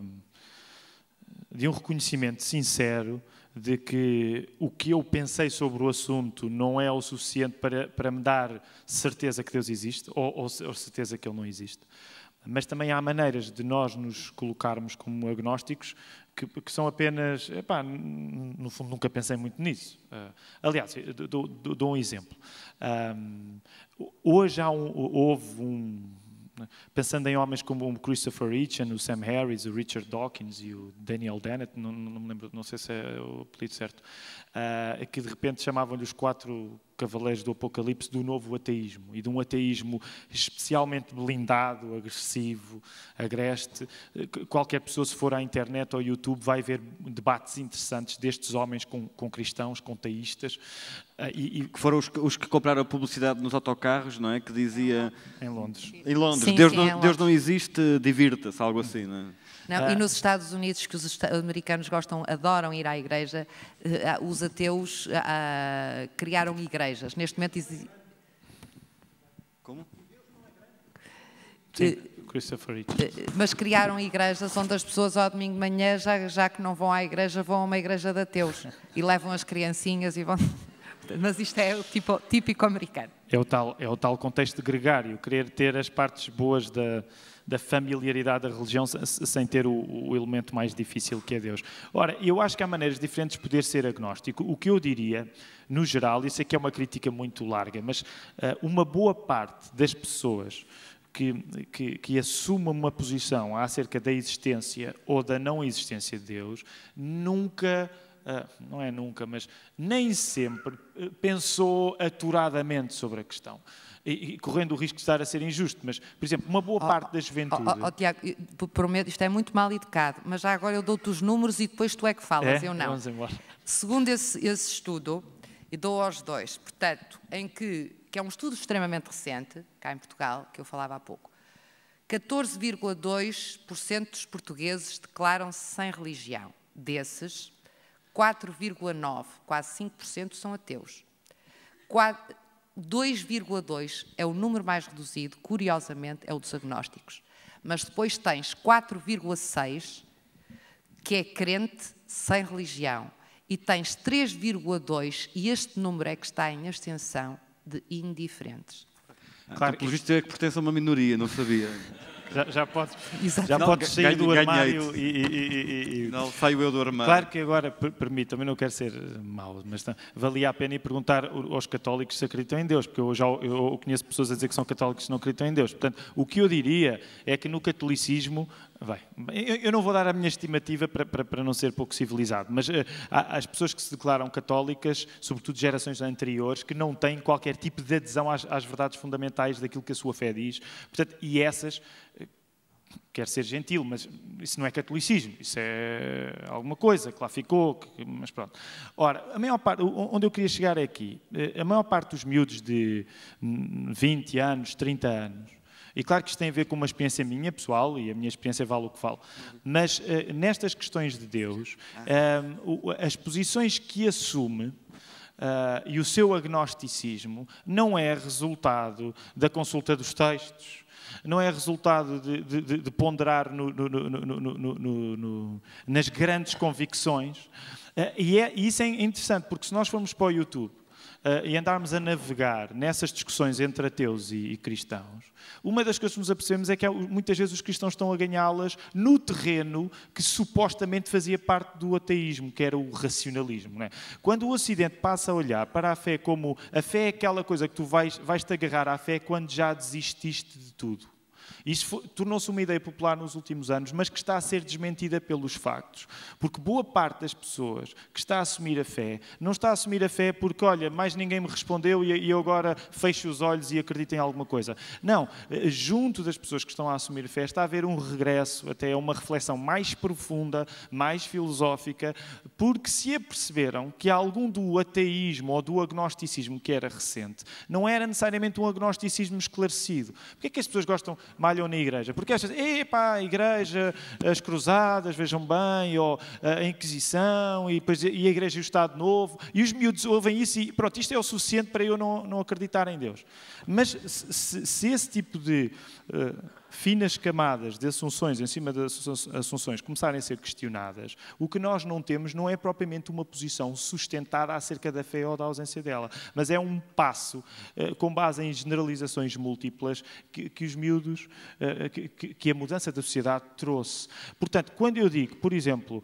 C: de um reconhecimento sincero de que o que eu pensei sobre o assunto não é o suficiente para, para me dar certeza que Deus existe ou, ou, ou certeza que Ele não existe. Mas também há maneiras de nós nos colocarmos como agnósticos que, que são apenas. Epá, no fundo, nunca pensei muito nisso. Uh, aliás, eh, dou, dou, dou, um exemplo. hoje um, houve um né? Pensando em homens como o Christopher Hitchens, o Sam Harris, o Richard Dawkins e o Daniel Dennett, não, não me lembro, não sei se é o apelido certo, uh, que de repente chamavam-lhe os quatro Cavaleiros do Apocalipse do novo ateísmo e de um ateísmo especialmente blindado, agressivo, agreste. Qualquer pessoa, se for à internet ou ao YouTube, vai ver debates interessantes destes homens com, com cristãos, com teístas. Ah, e, e... Foram os que, os que, compraram a publicidade nos autocarros, não é? Que dizia. Em Londres.
A: Em Londres. Sim, Deus, sim, não, Deus não existe, divirta-se, algo assim, não é?
B: Não, ah. E nos Estados Unidos, que os americanos gostam, adoram ir à igreja, eh, ah, os ateus ah, ah criaram igrejas igrejas. Neste momento existe. Como?
C: Sim, Mas
B: criaram igrejas onde as pessoas ao domingo de manhã, já, já que não vão à igreja, vão a uma igreja de ateus e levam as criancinhas e vão. *laughs* Mas isto é o tipo, típico americano.
C: É o, tal, é o tal contexto gregário, querer ter as partes boas da, da familiaridade da religião sem ter o, o elemento mais difícil que é Deus. Ora, eu acho que há maneiras diferentes de poder ser agnóstico. O que eu diria, no geral, isso aqui é uma crítica muito larga, mas uh, uma boa parte das pessoas que, que, que uma posição acerca da existência ou da não existência de Deus nunca. Uh, não é nunca, mas nem sempre eh, pensou aturadamente sobre a questão e, e, correndo o risco de estar a ser injusto, mas, por exemplo, uma boa oh, parte da juventude. Oh, oh, oh,
B: Tiago, prometo, isto é muito mal educado, mas já agora eu dou-te os números e depois tu é que falas, é? eu não. Vamos embora. Segundo esse, esse estudo, e dou aos dois, portanto, em que, que é um estudo extremamente recente, cá em Portugal, que eu falava há pouco, 14,2% dos portugueses declaram-se sem religião. Desses, 4,9%, quase 5% são ateus. 4, 2,2 é o número mais reduzido, curiosamente, é o dos agnósticos. Mas depois tens 4,6, que é crente sem religião. E tens 3,2, e este número é que está em ascensão, de indiferentes.
A: Então, claro, por pelo visto é que pertence a uma minoria, não sabia.
C: Já, já podes, já não, podes sair do armário e, e, e, Não, saio eu do armário. Claro que agora, permito, também não quero ser eh, mau, mas não, tá, valia a pena ir perguntar aos católicos se acreditam em Deus, porque eu já eu conheço pessoas a dizer que são católicos e não acreditam em Deus. Portanto, o que eu diria é que no catolicismo Vai. Eu, eu, não vou dar a minha estimativa para, para, para não ser pouco civilizado, mas uh, há, as pessoas que se declaram católicas, sobretudo gerações anteriores, que não têm qualquer tipo de adesão às, às verdades fundamentais daquilo que a sua fé diz. Portanto, e essas, uh, quer ser gentil, mas isso não é catolicismo, isso é alguma coisa que lá ficou, que, mas pronto. Ora, a maior parte, onde eu queria chegar é aqui. Eh, a maior parte dos miúdos de 20 hum, anos, 30 anos, e claro que isto tem a ver com uma experiência minha, pessoal, e a minha experiência vale o que vale. Mas uh, nestas questões de Deus, uh, as posições que assume. Uh, e o seu agnosticismo não é resultado da consulta dos textos, não é resultado de, de, de ponderar no, no, no, nas grandes convicções. Uh, e, é, e isso é interessante, porque se nós formos para o YouTube ah, e andarmos a navegar nessas discussões entre ateus e, e cristãos, uma das coisas que nos apercebemos é que muitas vezes os cristãos estão a ganhá-las no terreno que supostamente fazia parte do ateísmo, que era o racionalismo. É? Quando o Ocidente passa a olhar para a fé como a fé é aquela coisa que tu vais, vais te agarrar à fé quando já desististe de tudo. Isso tornou-se uma ideia popular nos últimos anos, mas que está a ser desmentida pelos factos. Porque boa parte das pessoas que está a assumir a fé, não está a assumir a fé porque, olha, mais ninguém me respondeu e eu agora fecho os olhos e acredito em alguma coisa. Não, eh, junto das pessoas que estão a assumir a fé está a haver um regresso, até uma reflexão mais profunda, mais filosófica, porque se aperceberam que algum do ateísmo ou do agnosticismo que era recente não era necessariamente um agnosticismo esclarecido. Porquê é que as pessoas gostam mais trabalham na igreja. Porque achas epá, a igreja, as cruzadas, vejam bem, ou a Inquisição, e, depois, e a igreja e o Estado Novo, e os miúdos ouvem isso e pronto, isto é o suficiente para eu não, não acreditar em Deus. Mas se, se esse tipo de... Uh, finas camadas de assunções em cima das assunções começarem a ser questionadas, o que nós não temos não é propriamente uma posição sustentada acerca da fé ou da ausência dela, mas é um passo eh, com base em generalizações múltiplas que, que os miúdos, eh, que, que, a mudança da sociedade trouxe. Portanto, quando eu digo, por exemplo,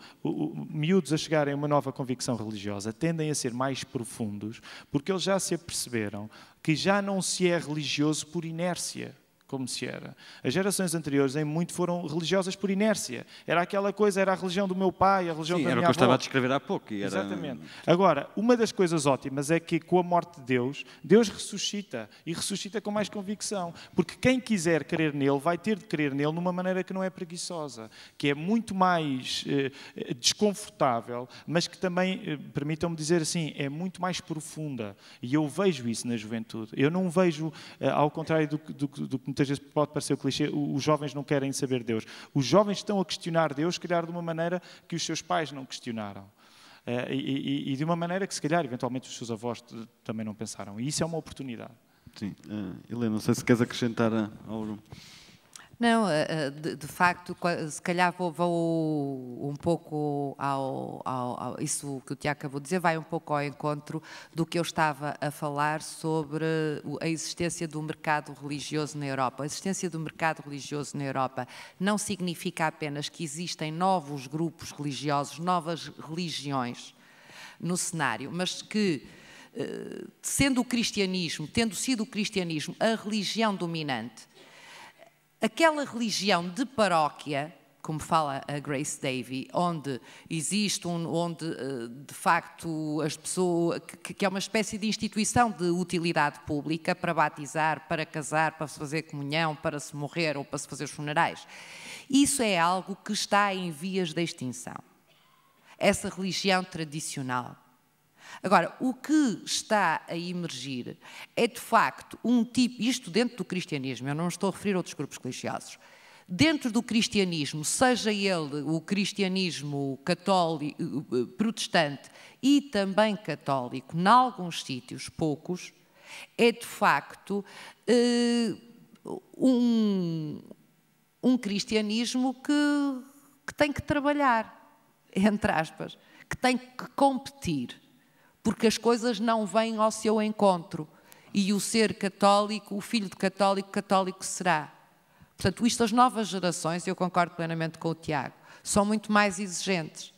C: miúdos a chegarem a uma nova convicção religiosa tendem a ser mais profundos, porque eles já se aperceberam que já não se é religioso por inércia como se era. As gerações anteriores, em muito, foram religiosas por inércia. Era aquela coisa, era a religião do meu pai, a religião Sim, da minha avó. era o que eu estava a descrever há pouco. Era... Exatamente. Agora, uma das coisas ótimas é que, com a morte de Deus, Deus ressuscita, e ressuscita com mais convicção. Porque quem quiser crer nele, vai ter de crer nele numa maneira que não é preguiçosa, que é muito mais eh, desconfortável, mas que também, eh, permitam-me dizer assim, é muito mais profunda. E eu vejo isso na juventude. Eu não vejo, eh, ao contrário do, do, do que me muitas vezes pode parecer o clichê, os jovens não querem saber Deus. Os jovens estão a questionar Deus, se calhar de uma maneira que os seus pais não questionaram. Eh, e, e, e de uma maneira que, se calhar, eventualmente os seus avós também não pensaram. E isso é uma oportunidade. Sim. Uh, Helena, não sei se queres acrescentar algo.
B: Não, eh, eh, de, de, facto, se calhar vou, vou um pouco ao, ao, ao, Isso que o Tiago acabou de dizer vai um pouco ao encontro do que eu estava a falar sobre a existência do mercado religioso na Europa. A existência do mercado religioso na Europa não significa apenas que existem novos grupos religiosos, novas religiões no cenário, mas que eh, sendo o cristianismo, tendo sido o cristianismo a religião dominante aquela religião de paróquia, como fala a Grace Davy, onde existe, um, onde eh, de facto as pessoas, que é uma espécie de instituição de utilidade pública para batizar, para casar, para se fazer comunhão, para se morrer ou para se fazer funerais. Isso é algo que está em vias de extinção. Essa religião tradicional. Agora, o que está a emergir é de facto um tipo, isto dentro do cristianismo, eu não estou a referir a outros grupos religiosos, dentro do cristianismo, seja ele o cristianismo católico, eh, eh, protestante e também católico, em alguns sítios, poucos, é de facto eh, um, um cristianismo que, que tem que trabalhar, entre aspas, que tem que competir porque as coisas não vêm ao seu encontro. E o ser católico, o filho de católico, católico será. Portanto, isto as novas gerações, eu concordo plenamente com o Tiago, são muito mais exigentes.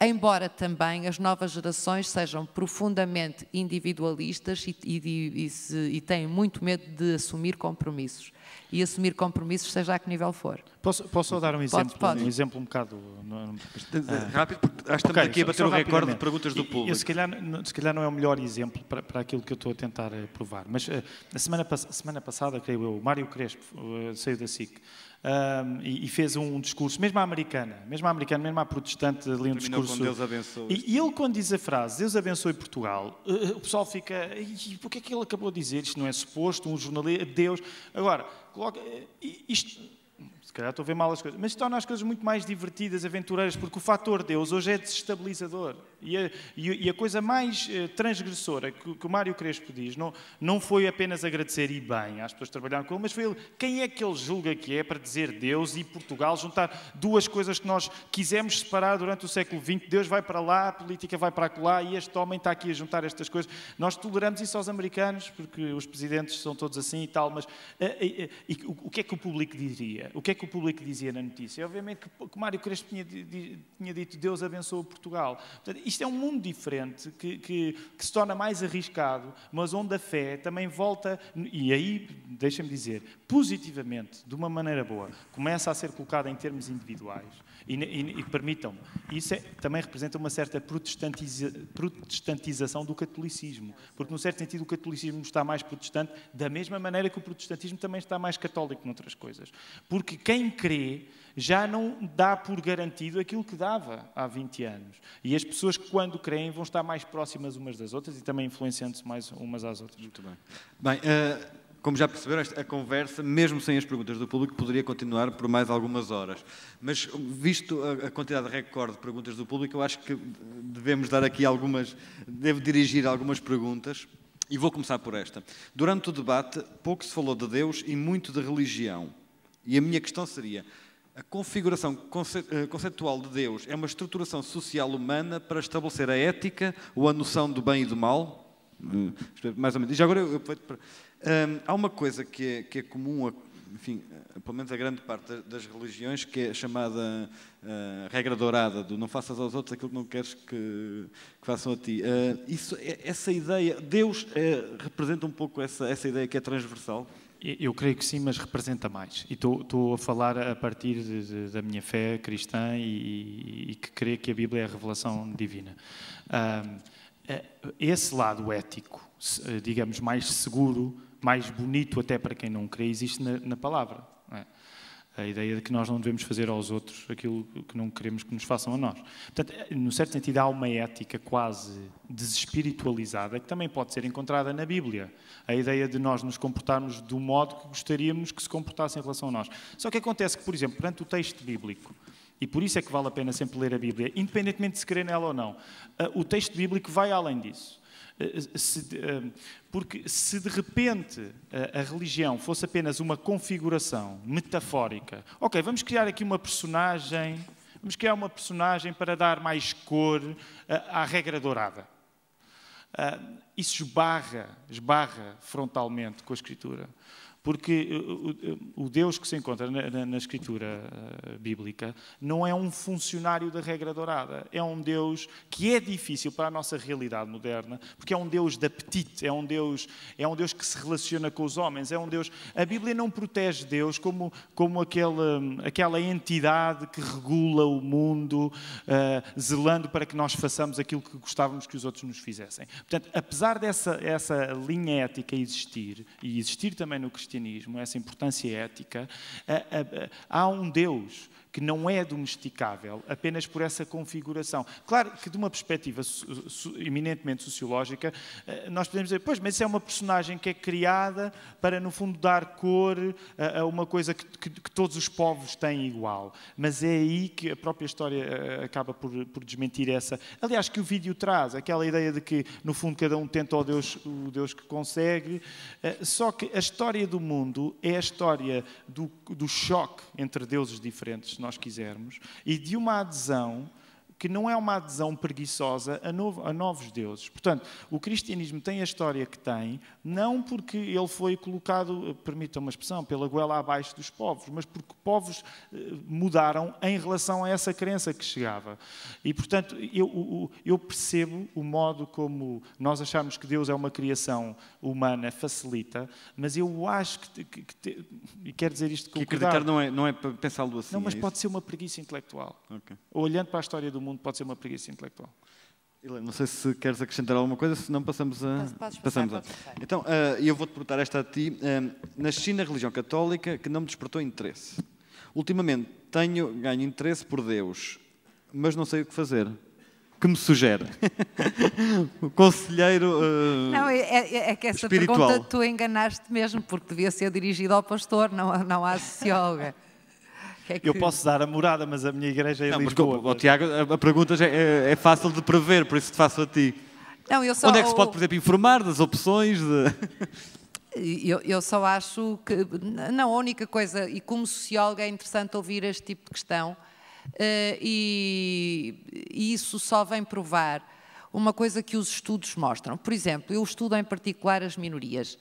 B: Embora também as novas gerações sejam profundamente individualistas e, e, e, se, e têm muito medo de assumir compromissos. E assumir compromissos, seja a que nível for. Posso, posso dar um exemplo, pode, pode. Um,
C: exemplo um bocado. ah. Rápido, porque acho que estamos okay, aqui a bater o recorde de perguntas do público. E, se, calhar, se calhar não é o melhor exemplo para, para aquilo que eu estou a tentar eh, provar, mas eh, a semana, a semana passada, creio eu, o Mário Crespo saiu da SIC um, e, e, fez um discurso, mesmo à americana, mesmo à americana, mesmo à protestante, ali um Terminou discurso. Deus abençoe. E, e, ele, quando diz a frase Deus abençoe Portugal, uh, o pessoal fica, e o que é que ele acabou de dizer? Isto não é suposto, um jornalista, Deus. Agora, coloca, eh, isto se calhar estou a ver mal as coisas, mas torna as coisas muito mais divertidas, aventureiras, porque o fator Deus hoje é desestabilizador. E a, e a coisa mais eh, transgressora que, que, o Mário Crespo diz não, não foi apenas agradecer e bem às pessoas que trabalharam com ele, mas foi ele, quem é que ele julga que é para dizer Deus e Portugal, juntar duas coisas que nós quisemos separar durante o século XX, Deus vai para lá, a política vai para lá e este homem está aqui a juntar estas coisas. Nós toleramos isso aos americanos, porque os presidentes são todos assim e tal, mas eh, eh, o, o que é que o público diria? O que é que o público dizia na notícia? Obviamente que, que Mário Crespo tinha, tinha, dito Deus abençoe Portugal. Portanto, isto é um mundo diferente que, que, que, se torna mais arriscado, mas onde a fé também volta, e aí, deixa-me dizer, positivamente, de uma maneira boa, começa a ser colocada em termos individuais e, e, e permitam-me, isso é, também representa uma certa protestantiza, protestantização do catolicismo, porque, num certo sentido, o catolicismo está mais protestante, da mesma maneira que o protestantismo também está mais católico noutras coisas. Porque quem crê já não dá por garantido aquilo que dava há 20 anos. E as pessoas que, quando creem, vão estar mais próximas umas das outras e também influenciando-se mais umas às outras. Muito bem. Bem. Uh... Como já perceberam, a conversa, mesmo sem as perguntas
A: do público, poderia continuar por mais algumas horas. Mas, visto a quantidade recorde de perguntas do público, eu acho que devemos dar aqui algumas, devo dirigir algumas perguntas. E vou começar por esta. Durante o debate, pouco se falou de Deus e muito de religião. E a minha questão seria: a configuração eh, conceptual de Deus é uma estruturação social humana para estabelecer a ética ou a noção do bem e do mal? Eh, mais ou menos. E já agora eu, para há uma coisa que é, que é comum, a, enfim, pelo menos a grande parte das religiões, que é a chamada uh, regra dourada do não faças aos outros aquilo que não queres que, que façam a ti. Uh, isso, é, essa ideia, Deus eh, representa um pouco essa, essa ideia que é transversal?
C: Eu creio que sim, mas representa mais. E estou a falar a partir de, de, da minha fé cristã e, e, que crê que a Bíblia é a revelação divina. Um, eh, esse lado ético, digamos, mais seguro, mais bonito até para quem não crê, existe na, na palavra. É? A ideia de que nós não devemos fazer aos outros aquilo que não queremos que nos façam a nós. Portanto, no certo sentido, há uma ética quase desespiritualizada que também pode ser encontrada na Bíblia. A ideia de nós nos comportarmos do modo que gostaríamos que se comportassem em relação a nós. Só que acontece que, por exemplo, perante o texto bíblico, e por isso é que vale a pena sempre ler a Bíblia, independentemente de se crer nela ou não, o texto bíblico vai além disso. Eh, se, eh, porque se de repente eh, a, religião fosse apenas uma configuração metafórica, ok, vamos criar aqui uma personagem, vamos criar uma personagem para dar mais cor à, regra dourada. isso esbarra, esbarra frontalmente com a Escritura. Porque eh, eh, o Deus que se encontra na, na Escritura eh, Bíblica não é um funcionário da regra dourada. É um Deus que é difícil para a nossa realidade moderna, porque é um Deus de apetite, é um Deus, é um Deus que se relaciona com os homens, é um Deus. A Bíblia não protege Deus como, como aquela, aquela entidade que regula o mundo, uh, zelando para que nós façamos aquilo que gostávamos que os outros nos fizessem. Portanto, apesar dessa essa linha ética existir, e existir também no cristianismo, cristianismo, essa importância ética, há um Deus que não é domesticável apenas por essa configuração. Claro que, de uma perspectiva eminentemente sociológica, eh, nós podemos dizer, pois, mas isso é uma personagem que é criada para, no fundo, dar cor a uma coisa que, que, que todos os povos têm igual. Mas é aí que a própria história eh, acaba por, por desmentir essa. Aliás, que o vídeo traz, aquela ideia de que, no fundo, cada um tenta o Deus, o Deus que consegue. Eh, só que a história do mundo é a história do, do choque entre deuses diferentes se nós quisermos, e de uma adesão que não é uma adesão preguiçosa a, novo, a, novos deuses. Portanto, o cristianismo tem a história que tem, não porque ele foi colocado, eh, permita uma expressão, pela goela abaixo dos povos, mas porque povos eh, mudaram em relação a essa crença que chegava. E, portanto, eu, eu percebo o modo como nós achamos que Deus é uma criação humana, facilita, mas eu acho que, que, que e quero dizer isto com que acreditar não é,
A: não é pensá-lo assim. Não, mas é pode
C: ser uma preguiça intelectual. Okay. Olhando para a história do mundo, mundo pode ser uma preguiça intelectual. Helena,
A: não sei se queres acrescentar alguma coisa, se não passamos a. passamos a... Então, uh, eu vou-te perguntar esta a ti. Uh, eh, nasci na religião católica que não me despertou interesse. Ultimamente tenho ganho interesse por Deus, mas não sei o que fazer. Que me sugere? o *laughs* conselheiro uh, Não,
B: é, é, é que essa espiritual. pergunta tu enganaste mesmo, porque devia ser dirigida ao pastor, não, não à socióloga.
C: Que é que... Eu posso dar a morada, mas a minha igreja é não, Lisboa. Mas, mas... Oh, Tiago, a, a
A: pergunta é, é, é, fácil de prever, por isso te faço a ti.
B: Não, eu só, Onde é que se pode, por
A: exemplo, informar das
B: opções? De... Eu, eu, só acho que, não, a única coisa, e como socióloga é interessante ouvir este tipo de questão, uh, e, e, isso só vem provar uma coisa que os estudos mostram. Por exemplo, eu estudo em particular as minorias.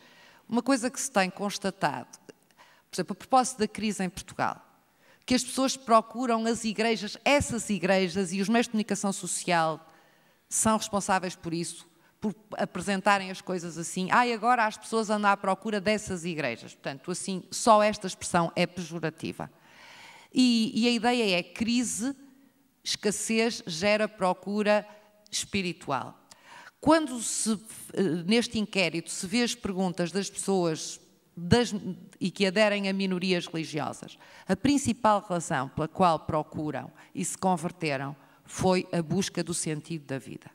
B: Uma coisa que se tem constatado, por exemplo, a propósito da crise em Portugal, que as pessoas procuram as igrejas, essas igrejas e os meios de comunicação social são responsáveis por isso, por apresentarem as coisas assim. Ah, e agora as pessoas andam à procura dessas igrejas. Portanto, assim, só esta expressão é pejorativa. E, e a ideia é crise, escassez gera procura espiritual. Quando se, eh, neste inquérito se vê as perguntas das pessoas das, e que aderem a minorias religiosas. A principal razão pela qual procuram e se converteram foi a busca do sentido da vida.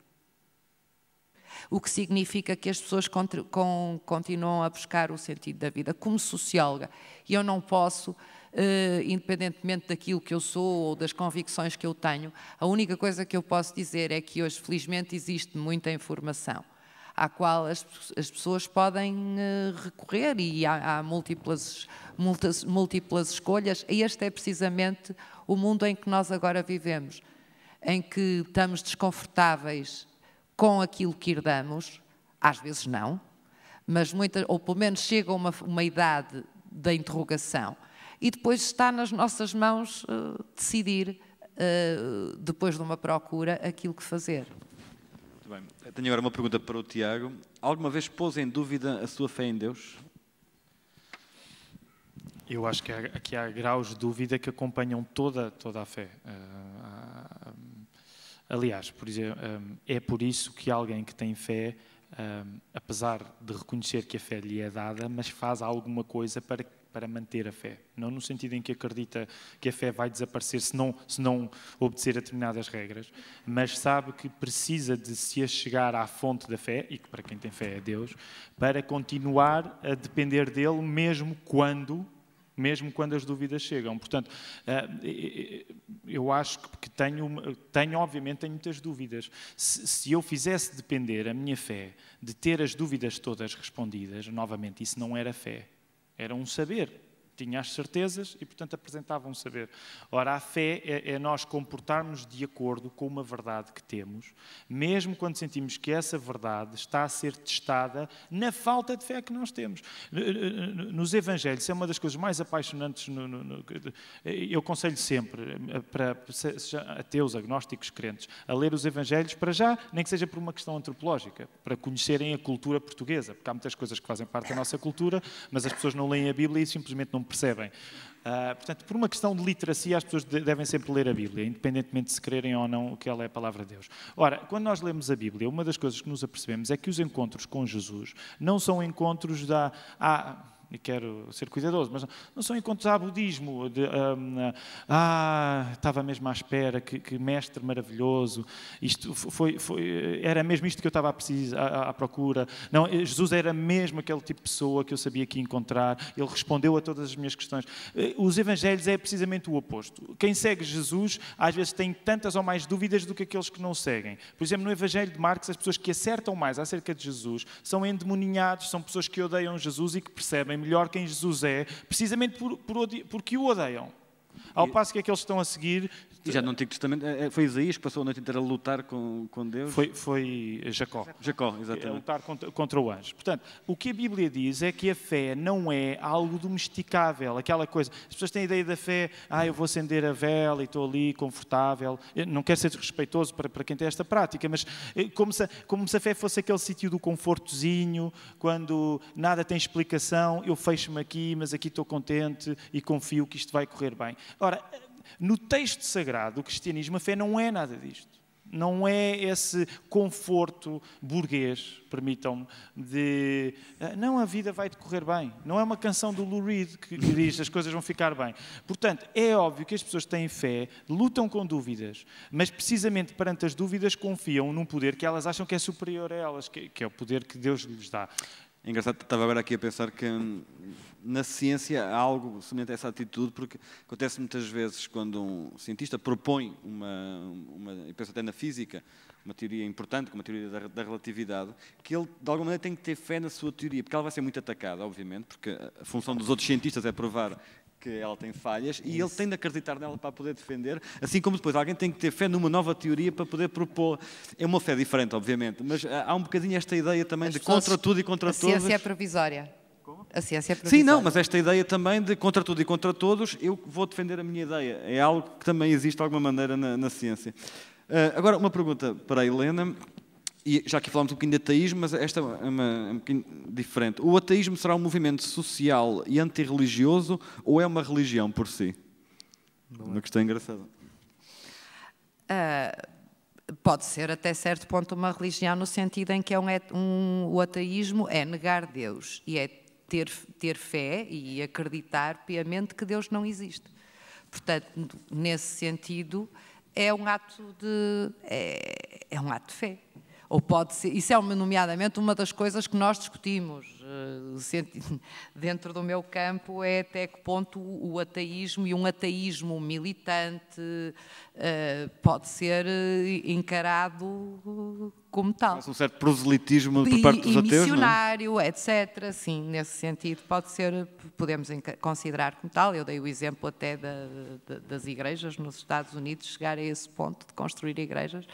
B: O que significa que as pessoas continuam a buscar o sentido da vida. Como socióloga, eu não posso, eh, independentemente daquilo que eu sou ou das convicções que eu tenho, a única coisa que eu posso dizer é que hoje, felizmente, existe muita informação à qual as, as pessoas podem uh, recorrer e há, há múltiplas, múltiplas escolhas. E este é precisamente o mundo em que nós agora vivemos, em que estamos desconfortáveis com aquilo que herdamos, às vezes não, mas muitas, ou pelo menos chega a uma, uma idade da interrogação. E depois está nas nossas mãos uh, decidir, uh, depois de uma procura, aquilo que fazer.
A: Muito bem. Tenho agora uma pergunta para o Tiago. Alguma vez pôs
C: em dúvida a sua fé em Deus? Eu acho que há, aqui há graus de dúvida que acompanham toda, toda a fé. Ah, ah, aliás, por exemplo, ah, é por isso que alguém que tem fé, apesar de reconhecer que a fé lhe é dada, mas faz alguma coisa para para manter a fé. Não no sentido em que acredita que a fé vai desaparecer se não, se não obedecer a determinadas regras, mas sabe que precisa de se achegar à fonte da fé, e que para quem tem fé é Deus, para continuar a depender dele mesmo quando. Mesmo quando as dúvidas chegam. Portanto, eh, eh, eu acho que tenho, tenho obviamente, tenho muitas dúvidas. se eu fizesse depender a minha fé de ter as dúvidas todas respondidas, novamente, isso não era fé era um saber tinha as certezas e, portanto, apresentava um saber. Ora, a fé é, é, nós comportarmos de acordo com uma verdade que temos, mesmo quando sentimos que essa verdade está a ser testada na falta de fé que nós temos. Eh, eh, eh, nos Evangelhos, é uma das coisas mais apaixonantes. No, no, no, eu aconselho sempre, para seja ateus, agnósticos, crentes, a ler os Evangelhos, para já, nem que seja por uma questão antropológica, para conhecerem a cultura portuguesa, porque há muitas coisas que fazem parte da nossa cultura, mas as pessoas não leem a Bíblia e simplesmente não percebem. Uh, portanto, por uma questão de literacia, as pessoas devem sempre ler a Bíblia, independentemente de se crerem ou não que ela é a palavra de Deus. Ora, quando nós lemos a Bíblia, uma das coisas que nos apercebemos é que os encontros com Jesus não são encontros da. A, ah, e quero ser cuidadoso, mas não são encontros a budismo, de, um, ah, estava mesmo à espera, que, que, mestre maravilhoso, isto foi, foi, era mesmo isto que eu estava à, à, procura, não, eh, Jesus era mesmo aquele tipo de pessoa que eu sabia que ia encontrar, ele respondeu a todas as minhas questões. Eh, os evangelhos é precisamente o oposto. Quem segue Jesus, às vezes tem tantas ou mais dúvidas do que aqueles que não seguem. Por exemplo, no evangelho de Marcos, as pessoas que acertam mais acerca de Jesus são endemoninhados, são pessoas que odeiam Jesus e que percebem melhor quem Jesus é, precisamente por, por, porque o odeiam. Ao passo que aqueles que estão a seguir. já no Antigo Testamento, é, é, foi Isaías que passou a noite inteira a lutar com, com Deus? Foi, foi Jacó. Jacó, exatamente. A lutar contra, contra o anjo. Portanto, o que a Bíblia diz é que a fé não é algo domesticável, aquela coisa. As pessoas têm a ideia da fé, ah, eu vou acender a vela e estou ali confortável. Eu não quero ser desrespeitoso para, para quem tem esta prática, mas eh, como se, como se a fé fosse aquele sítio do confortozinho, quando nada tem explicação, eu fecho-me aqui, mas aqui estou contente e confio que isto vai correr bem. Ora, no texto sagrado, o cristianismo, a fé não é nada disto. Não é esse conforto burguês, permitam-me, de ah, não, a vida vai decorrer bem. Não é uma canção do Lou Reed que, diz as coisas vão ficar bem. Portanto, é óbvio que as pessoas têm fé, lutam com dúvidas, mas precisamente perante as dúvidas confiam num poder que elas acham que é superior a elas, que é o poder que Deus lhes dá.
A: É engraçado, estava agora aqui a pensar que hum, na ciência há algo semelhante a essa atitude, porque acontece muitas vezes quando um cientista propõe uma, uma e penso até na física, uma teoria importante, como a teoria da, da, relatividade, que ele, de alguma maneira, tem que ter fé na sua teoria, porque ela vai ser muito atacada, obviamente, porque a função dos outros cientistas é provar que ela tem falhas e ele tem de acreditar nela para poder defender, assim como depois alguém tem que ter fé numa nova teoria para poder propor. É uma fé diferente, obviamente, mas ah, há um bocadinho esta ideia também As de pessoas, contra tudo e contra a todos. É a ciência é
B: provisória. A ciência é provisória. Sim, não,
A: mas esta ideia também de contra tudo e contra todos, eu vou defender a minha ideia. É algo que também existe de alguma maneira na, na ciência. Uh, agora, uma pergunta para a Helena e já que falámos um bocadinho de ateísmo, mas esta é, uma, é um bocadinho diferente. O ateísmo será um movimento social e antirreligioso ou é uma religião por si? Bom, uma é. questão engraçada.
B: Uh, pode ser até certo ponto uma religião no sentido em que é um, um, o ateísmo é negar Deus e é ter, ter fé e acreditar piamente que Deus não existe. Portanto, nesse sentido, é um ato de é, é um ato de fé ou pode ser, isso é nomeadamente uma das coisas que nós discutimos eh, *laughs* dentro do meu campo, é até que ponto o ateísmo e um ateísmo militante eh, pode ser eh, encarado como tal. Mas um certo
A: proselitismo por parte dos e ateus, missionário,
B: não é? etc. Sim, nesse sentido pode ser, podemos considerar como tal. Eu dei o exemplo até da, da, das igrejas nos Estados Unidos, chegar a esse ponto de construir igrejas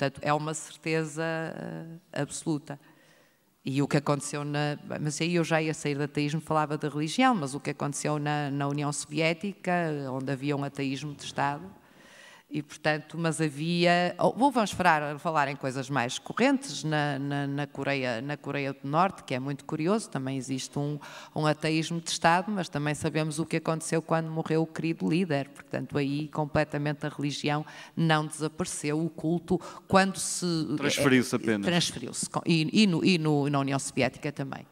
B: Portanto, é uma certeza eh, absoluta. E o que aconteceu na. Mas aí eu já ia sair do ateísmo, falava da religião, mas o que aconteceu na, na União Soviética, onde havia um ateísmo de Estado, e, portanto, mas havia. Ou vamos esperar falar em coisas mais correntes na, na, na, Coreia, na Coreia do Norte, que é muito curioso, também existe um, um ateísmo de Estado, mas também sabemos o que aconteceu quando morreu o querido líder. Portanto, aí completamente a religião não desapareceu, o culto, quando se. Transferiu-se apenas. Transferiu-se. E, e, no, e no, na União Soviética também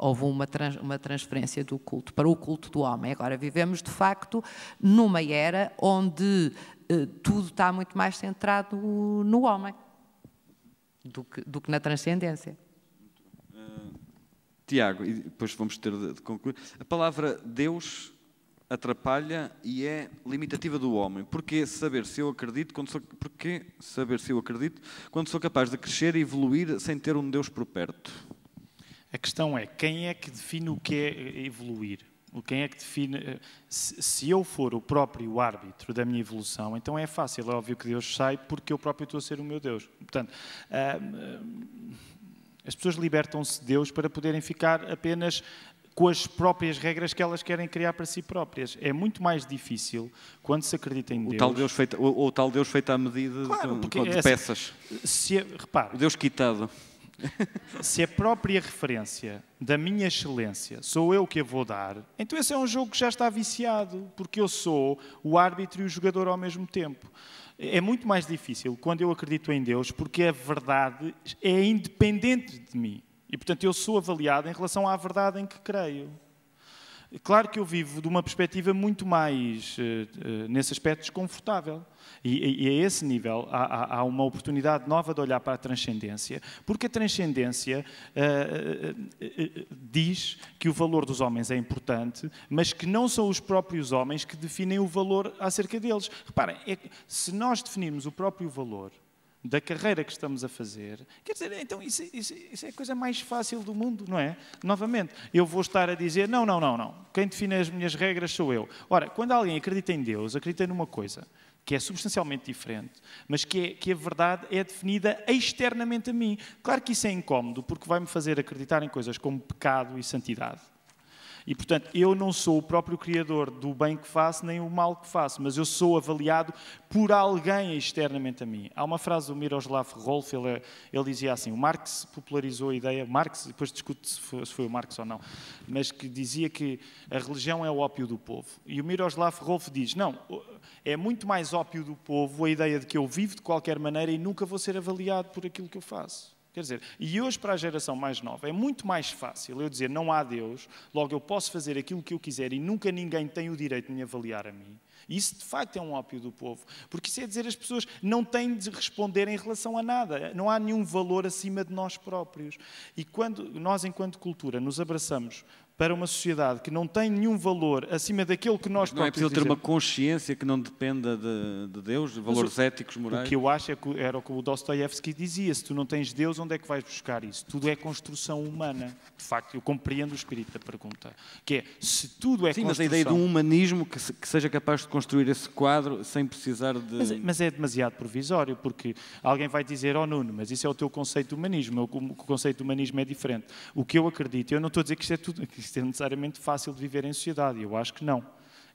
B: houve uma, trans, uma transferência do culto para o culto do homem. Agora vivemos, de facto, numa era onde eh, tudo está muito mais centrado no homem do que, do que na transcendência.
A: Uh, Tiago, e depois vamos ter de, concluir. A palavra Deus atrapalha e é limitativa do homem. Porque saber se eu acredito quando sou, porque saber se eu acredito quando sou capaz de crescer e evoluir sem ter um Deus por perto?
C: A questão é quem é que define o que é evoluir? Quem é que define. Eh, se eu for o próprio árbitro da minha evolução, então é fácil, é óbvio que Deus sai porque eu próprio estou a ser o meu Deus. Portanto, eh, as pessoas libertam-se de Deus para poderem ficar apenas com as próprias regras que elas querem criar para si próprias. É muito mais difícil quando se acredita em Deus. O tal
A: Deus feito, ou, ou tal Deus feito à medida claro,
C: de, de, é assim, peças. Se, é, repare, Deus quitado. *laughs* Se a própria referência da minha excelência sou eu que a vou dar, então esse é um jogo que já está viciado, porque eu sou o árbitro e o jogador ao mesmo tempo. É muito mais difícil quando eu acredito em Deus, porque a verdade é independente de mim. E, portanto, eu sou avaliado em relação à verdade em que creio. Claro que eu vivo de uma perspectiva muito mais, eh, eh, nesse aspecto, desconfortável. E, e a esse nível há, há, uma oportunidade nova de olhar para a transcendência, porque a transcendência uh, diz que o valor dos homens é importante, mas que não são os próprios homens que definem o valor acerca deles. Reparem, é, se nós definirmos o próprio valor, da carreira que estamos a fazer, quer dizer, então isso, isso, isso, é a coisa mais fácil do mundo, não é? Novamente, eu vou estar a dizer: não, não, não, não. Quem define as minhas regras sou eu. Ora, quando alguém acredita em Deus, acredita numa coisa que é substancialmente diferente, mas que, é, que a verdade é definida externamente a mim. Claro que isso é incómodo, porque vai-me fazer acreditar em coisas como pecado e santidade. E, portanto, eu não sou o próprio criador do bem que faço nem o mal que faço, mas eu sou avaliado por alguém externamente a mim. Há uma frase do Miroslav Rolf, ele, ele dizia assim: o Marx popularizou a ideia, Marx, depois discute se foi, se foi o Marx ou não, mas que dizia que a religião é o ópio do povo. E o Miroslav Rolf diz: não, é muito mais ópio do povo a ideia de que eu vivo de qualquer maneira e nunca vou ser avaliado por aquilo que eu faço. Quer dizer, e hoje para a geração mais nova é muito mais fácil eu dizer não há Deus, logo eu posso fazer aquilo que eu quiser e nunca ninguém tem o direito de me avaliar a mim. Isso de facto é um ópio do povo, porque isso é dizer as pessoas não têm de responder em relação a nada, não há nenhum valor acima de nós próprios. E quando nós, enquanto cultura, nos abraçamos para uma sociedade que não tem nenhum valor acima daquilo que nós próprios não é preciso ter uma consciência que não dependa de, de Deus, de valores o, éticos, morais? O que eu acho é que era o que o Dostoiévski dizia, se tu não tens Deus, onde é que vais buscar isso? Tudo é construção humana. De facto, eu compreendo o espírito da pergunta. Que é, se tudo é Sim, construção... Sim, mas a ideia de um humanismo que, se, que, seja capaz de construir esse quadro sem precisar de... Mas, é, mas, é demasiado provisório, porque alguém vai dizer, oh Nuno, mas isso é o teu conceito de humanismo, é o, o conceito de humanismo é diferente. O que eu acredito, eu não estou a dizer que isto é tudo ser necessariamente fácil de viver em sociedade. Eu acho que não.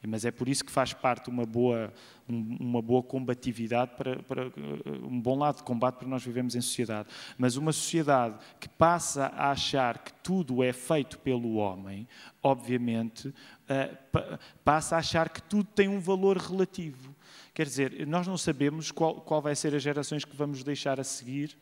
C: Mas é por isso que faz parte uma boa, uma boa combatividade, para, para eh, um bom lado de combate para nós vivemos em sociedade. Mas uma sociedade que passa a achar que tudo é feito pelo homem, obviamente, eh, passa a achar que tudo tem um valor relativo. Quer dizer, nós não sabemos qual, qual vai ser as gerações que vamos deixar a seguir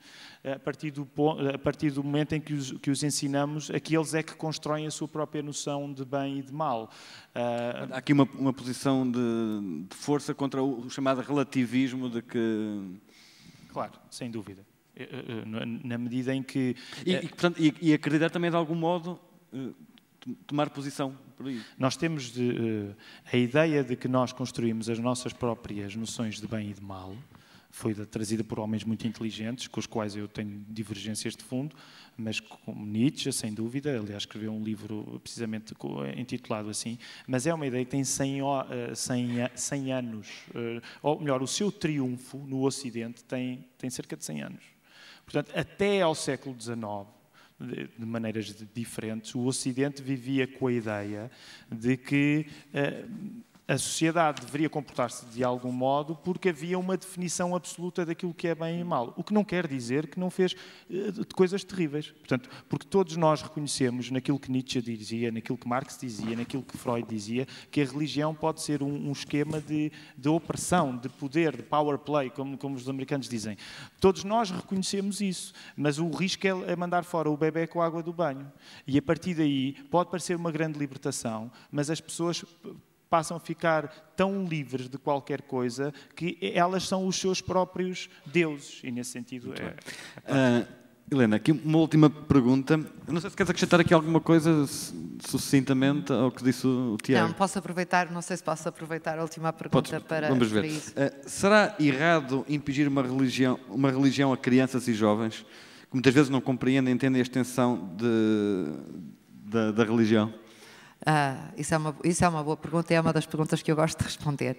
C: eh, a partir do, eh, a partir do momento em que os, que os ensinamos aqueles que eles é que constroem a sua própria noção de bem e de mal. Eh, Há aqui uma, uma posição de, de força contra o chamado relativismo de que... Claro, sem dúvida na medida em que. E, e, portanto, e, e acreditar também de algum modo tomar posição por aí. Nós temos de, eh, a ideia de que nós construímos as nossas próprias noções de bem e de mal foi trazida por homens muito inteligentes, com os quais eu tenho divergências de fundo, mas como Nietzsche, sem dúvida, aliás, escreveu um livro precisamente intitulado assim, mas é uma ideia que tem 100, 100, 100 anos, eh, ou melhor, o seu triunfo no Ocidente tem, tem cerca de 100 anos. Portanto, até ao século XIX, de, maneiras diferentes, o Ocidente vivia com a ideia de que. Uh, a sociedade deveria comportar-se de algum modo porque havia uma definição absoluta daquilo que é bem e mal. O que não quer dizer que não fez eh, de coisas terríveis. Portanto, porque todos nós reconhecemos naquilo que Nietzsche dizia, naquilo que Marx dizia, naquilo que Freud dizia, que a religião pode ser um, um esquema de, de, opressão, de poder, de power play, como, como os americanos dizem. Todos nós reconhecemos isso, mas o risco é, é mandar fora o bebê com a água do banho. E a partir daí pode parecer uma grande libertação, mas as pessoas passam a ficar tão livres de qualquer coisa que elas são os seus próprios deuses. E nesse sentido
A: é. Uh, Helena, aqui uma última pergunta. Não sei se queres acrescentar aqui alguma coisa sucintamente ao que disse o Tiago. Não,
B: posso aproveitar, não sei se posso aproveitar a última pergunta Podes, para, vamos ver.
A: Para uh, será errado impingir uma religião, uma religião a crianças e jovens que muitas vezes não compreendem, entendem a extensão de, da religião?
B: Ah, isso, é uma, isso é uma boa pergunta e é uma das perguntas que eu gosto de responder.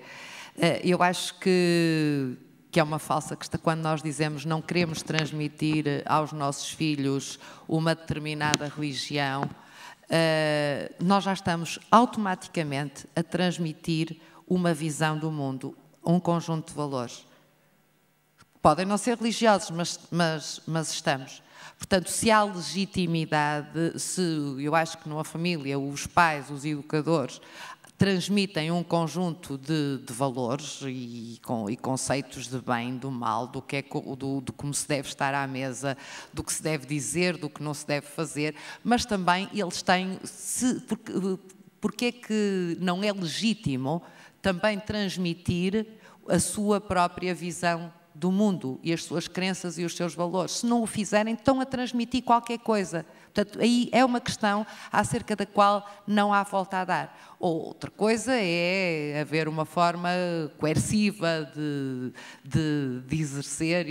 B: Ah, eu acho que, que é uma falsa questão quando nós dizemos não queremos transmitir aos nossos filhos uma determinada religião, ah, nós já estamos automaticamente a transmitir uma visão do mundo, um conjunto de valores. Podem não ser religiosos, mas, mas, mas estamos. Portanto, se há legitimidade, se eu acho que numa família os pais, os educadores, transmitem um conjunto de, de valores e, com, e, conceitos de bem, do mal, do que é do, do, como se deve estar à mesa, do que se deve dizer, do que não se deve fazer, mas também eles têm se, porque, porque é que não é legítimo também transmitir a sua própria visão do mundo e as suas crenças e os seus valores. Se não o fizerem, estão a transmitir qualquer coisa. Portanto, aí é uma questão acerca da qual não há volta a dar. Outra coisa é haver uma forma coerciva de, de, de exercer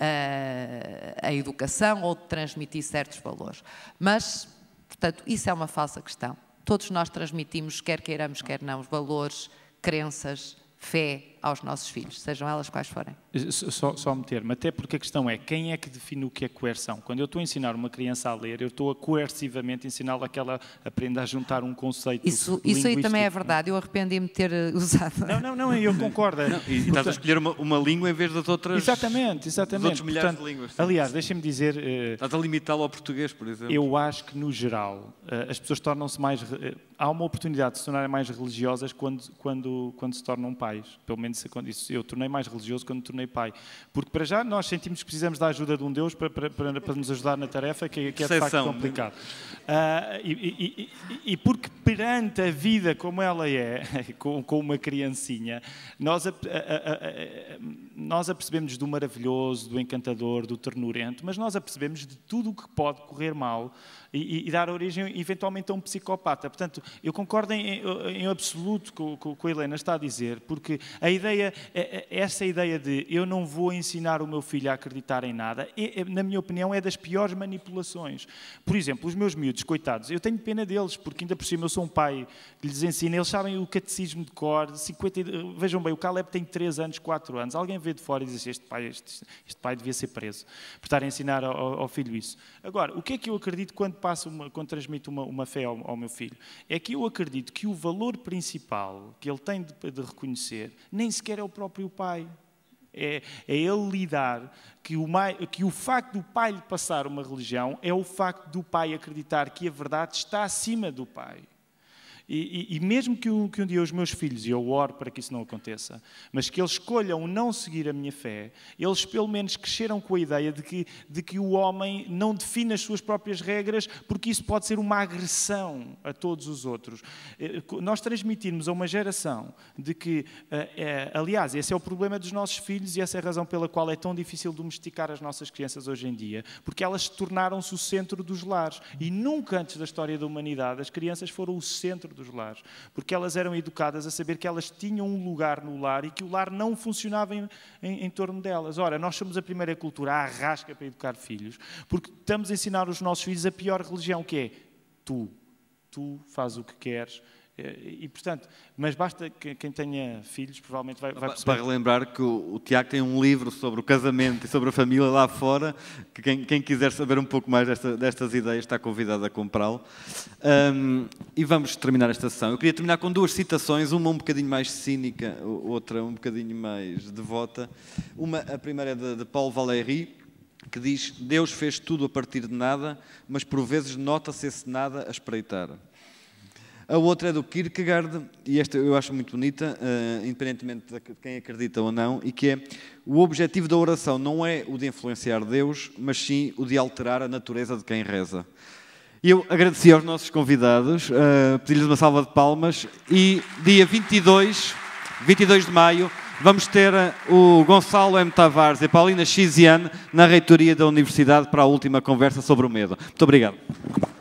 B: eh, a, a educação ou de transmitir certos valores. Mas, portanto, isso é uma falsa questão. Todos nós transmitimos, quer queiramos, quer não, valores, crenças, fé, aos nossos filhos, sejam elas quais forem.
C: Eh, só, só meter-me, até porque a questão é quem é que define o que é coerção? Quando eu estou a ensinar uma criança a ler, eu estou a coercivamente ensiná-la que ela aprenda a juntar um conceito. Isso, isso aí também
B: é verdade, eu arrependi-me de ter eh, *laughs* usado. Não, não, não, eu
C: concordo. Não, e, e estás a escolher uma, uma, língua em vez das outras. Exatamente, exatamente. Outros milhares Portanto, de línguas. Aliás, deixem-me dizer. Eh, estás a
A: limitá-lo ao português, por exemplo. Eu
C: acho que, no geral, as pessoas tornam-se mais. há uma oportunidade de se tornarem mais religiosas quando, quando, quando se tornam pais, pelo menos isso, isso, eu tornei mais religioso quando tornei pai. Porque para já nós sentimos que precisamos da ajuda de um Deus para, para, para, para nos ajudar na tarefa, que, é, que é de facto complicado. Uh, e, e, e, e, porque perante a vida como ela é, *laughs* com, com uma criancinha, nós, a, a, a, nós apercebemos do maravilhoso, do encantador, do ternurento, mas nós apercebemos de tudo o que pode correr mal e, e, dar origem eventualmente a um psicopata. Portanto, eu concordo em, em absoluto com, o que a Helena está a dizer, porque a ideia, eh, eh, essa ideia de eu não vou ensinar o meu filho a acreditar em nada, eh, na minha opinião, é das piores manipulações. Por exemplo, os meus miúdos, coitados, eu tenho pena deles, porque ainda por cima eu sou um pai que lhes ensina, eles sabem o catecismo de cor, 50, vejam bem, o Caleb tem 3 anos, 4 anos, alguém vê de fora e diz assim, este pai, este, este, pai devia ser preso, por estar a ensinar ao, ao, filho isso. Agora, o que é que eu acredito quando, passo uma, quando transmito uma, uma fé ao, ao meu filho? É que eu acredito que o valor principal que ele tem de, de reconhecer nem sequer é o próprio pai. É, é ele lidar que o, mai, que o facto do pai lhe passar uma religião é o facto do pai acreditar que a verdade está acima do pai. E, e, e mesmo que um, que um, dia os meus filhos, e eu oro para que isso não aconteça, mas que eles escolham não seguir a minha fé, eles pelo menos cresceram com a ideia de que, de que o homem não define as suas próprias regras, porque isso pode ser uma agressão a todos os outros. Eh, nós transmitirmos a uma geração de que, eh, eh, aliás, esse é o problema dos nossos filhos e essa é a razão pela qual é tão difícil domesticar as nossas crianças hoje em dia, porque elas tornaram-se o centro dos lares e nunca antes da história da humanidade as crianças foram o centro dentro dos lares, porque elas eram educadas a saber que elas tinham um lugar no lar e que o lar não funcionava em, em, em torno delas. Ora, nós somos a primeira cultura a arrasca para educar filhos, porque estamos a ensinar os nossos filhos a pior religião, que é tu, tu faz o que queres, é, e, portanto, mas basta que quem tenha filhos, provavelmente vai, vai perceber. Para
A: relembrar que o, o, Tiago tem um livro sobre o casamento e sobre a família lá fora, que quem, quem quiser saber um pouco mais desta, destas ideias está convidado a comprá-lo. Um, e vamos terminar esta sessão. Eu queria terminar com duas citações, uma um bocadinho mais cínica, outra um bocadinho mais devota. Uma, a primeira é de, de Paulo Valéry, que diz: Deus fez tudo a partir de nada, mas por vezes nota-se esse nada a espreitar. A outra é do Kierkegaard, e esta eu acho muito bonita, uh, independentemente de quem acredita ou não, e que é o objetivo da oração não é o de influenciar Deus, mas sim o de alterar a natureza de quem reza. Eu agradeci aos nossos convidados, uh, pedi-lhes uma salva de palmas, e dia 22, 22 de maio, vamos ter eh, o Gonçalo M. Tavares e a Paulina Xiziane na reitoria da Universidade para a última conversa sobre o medo. Muito obrigado.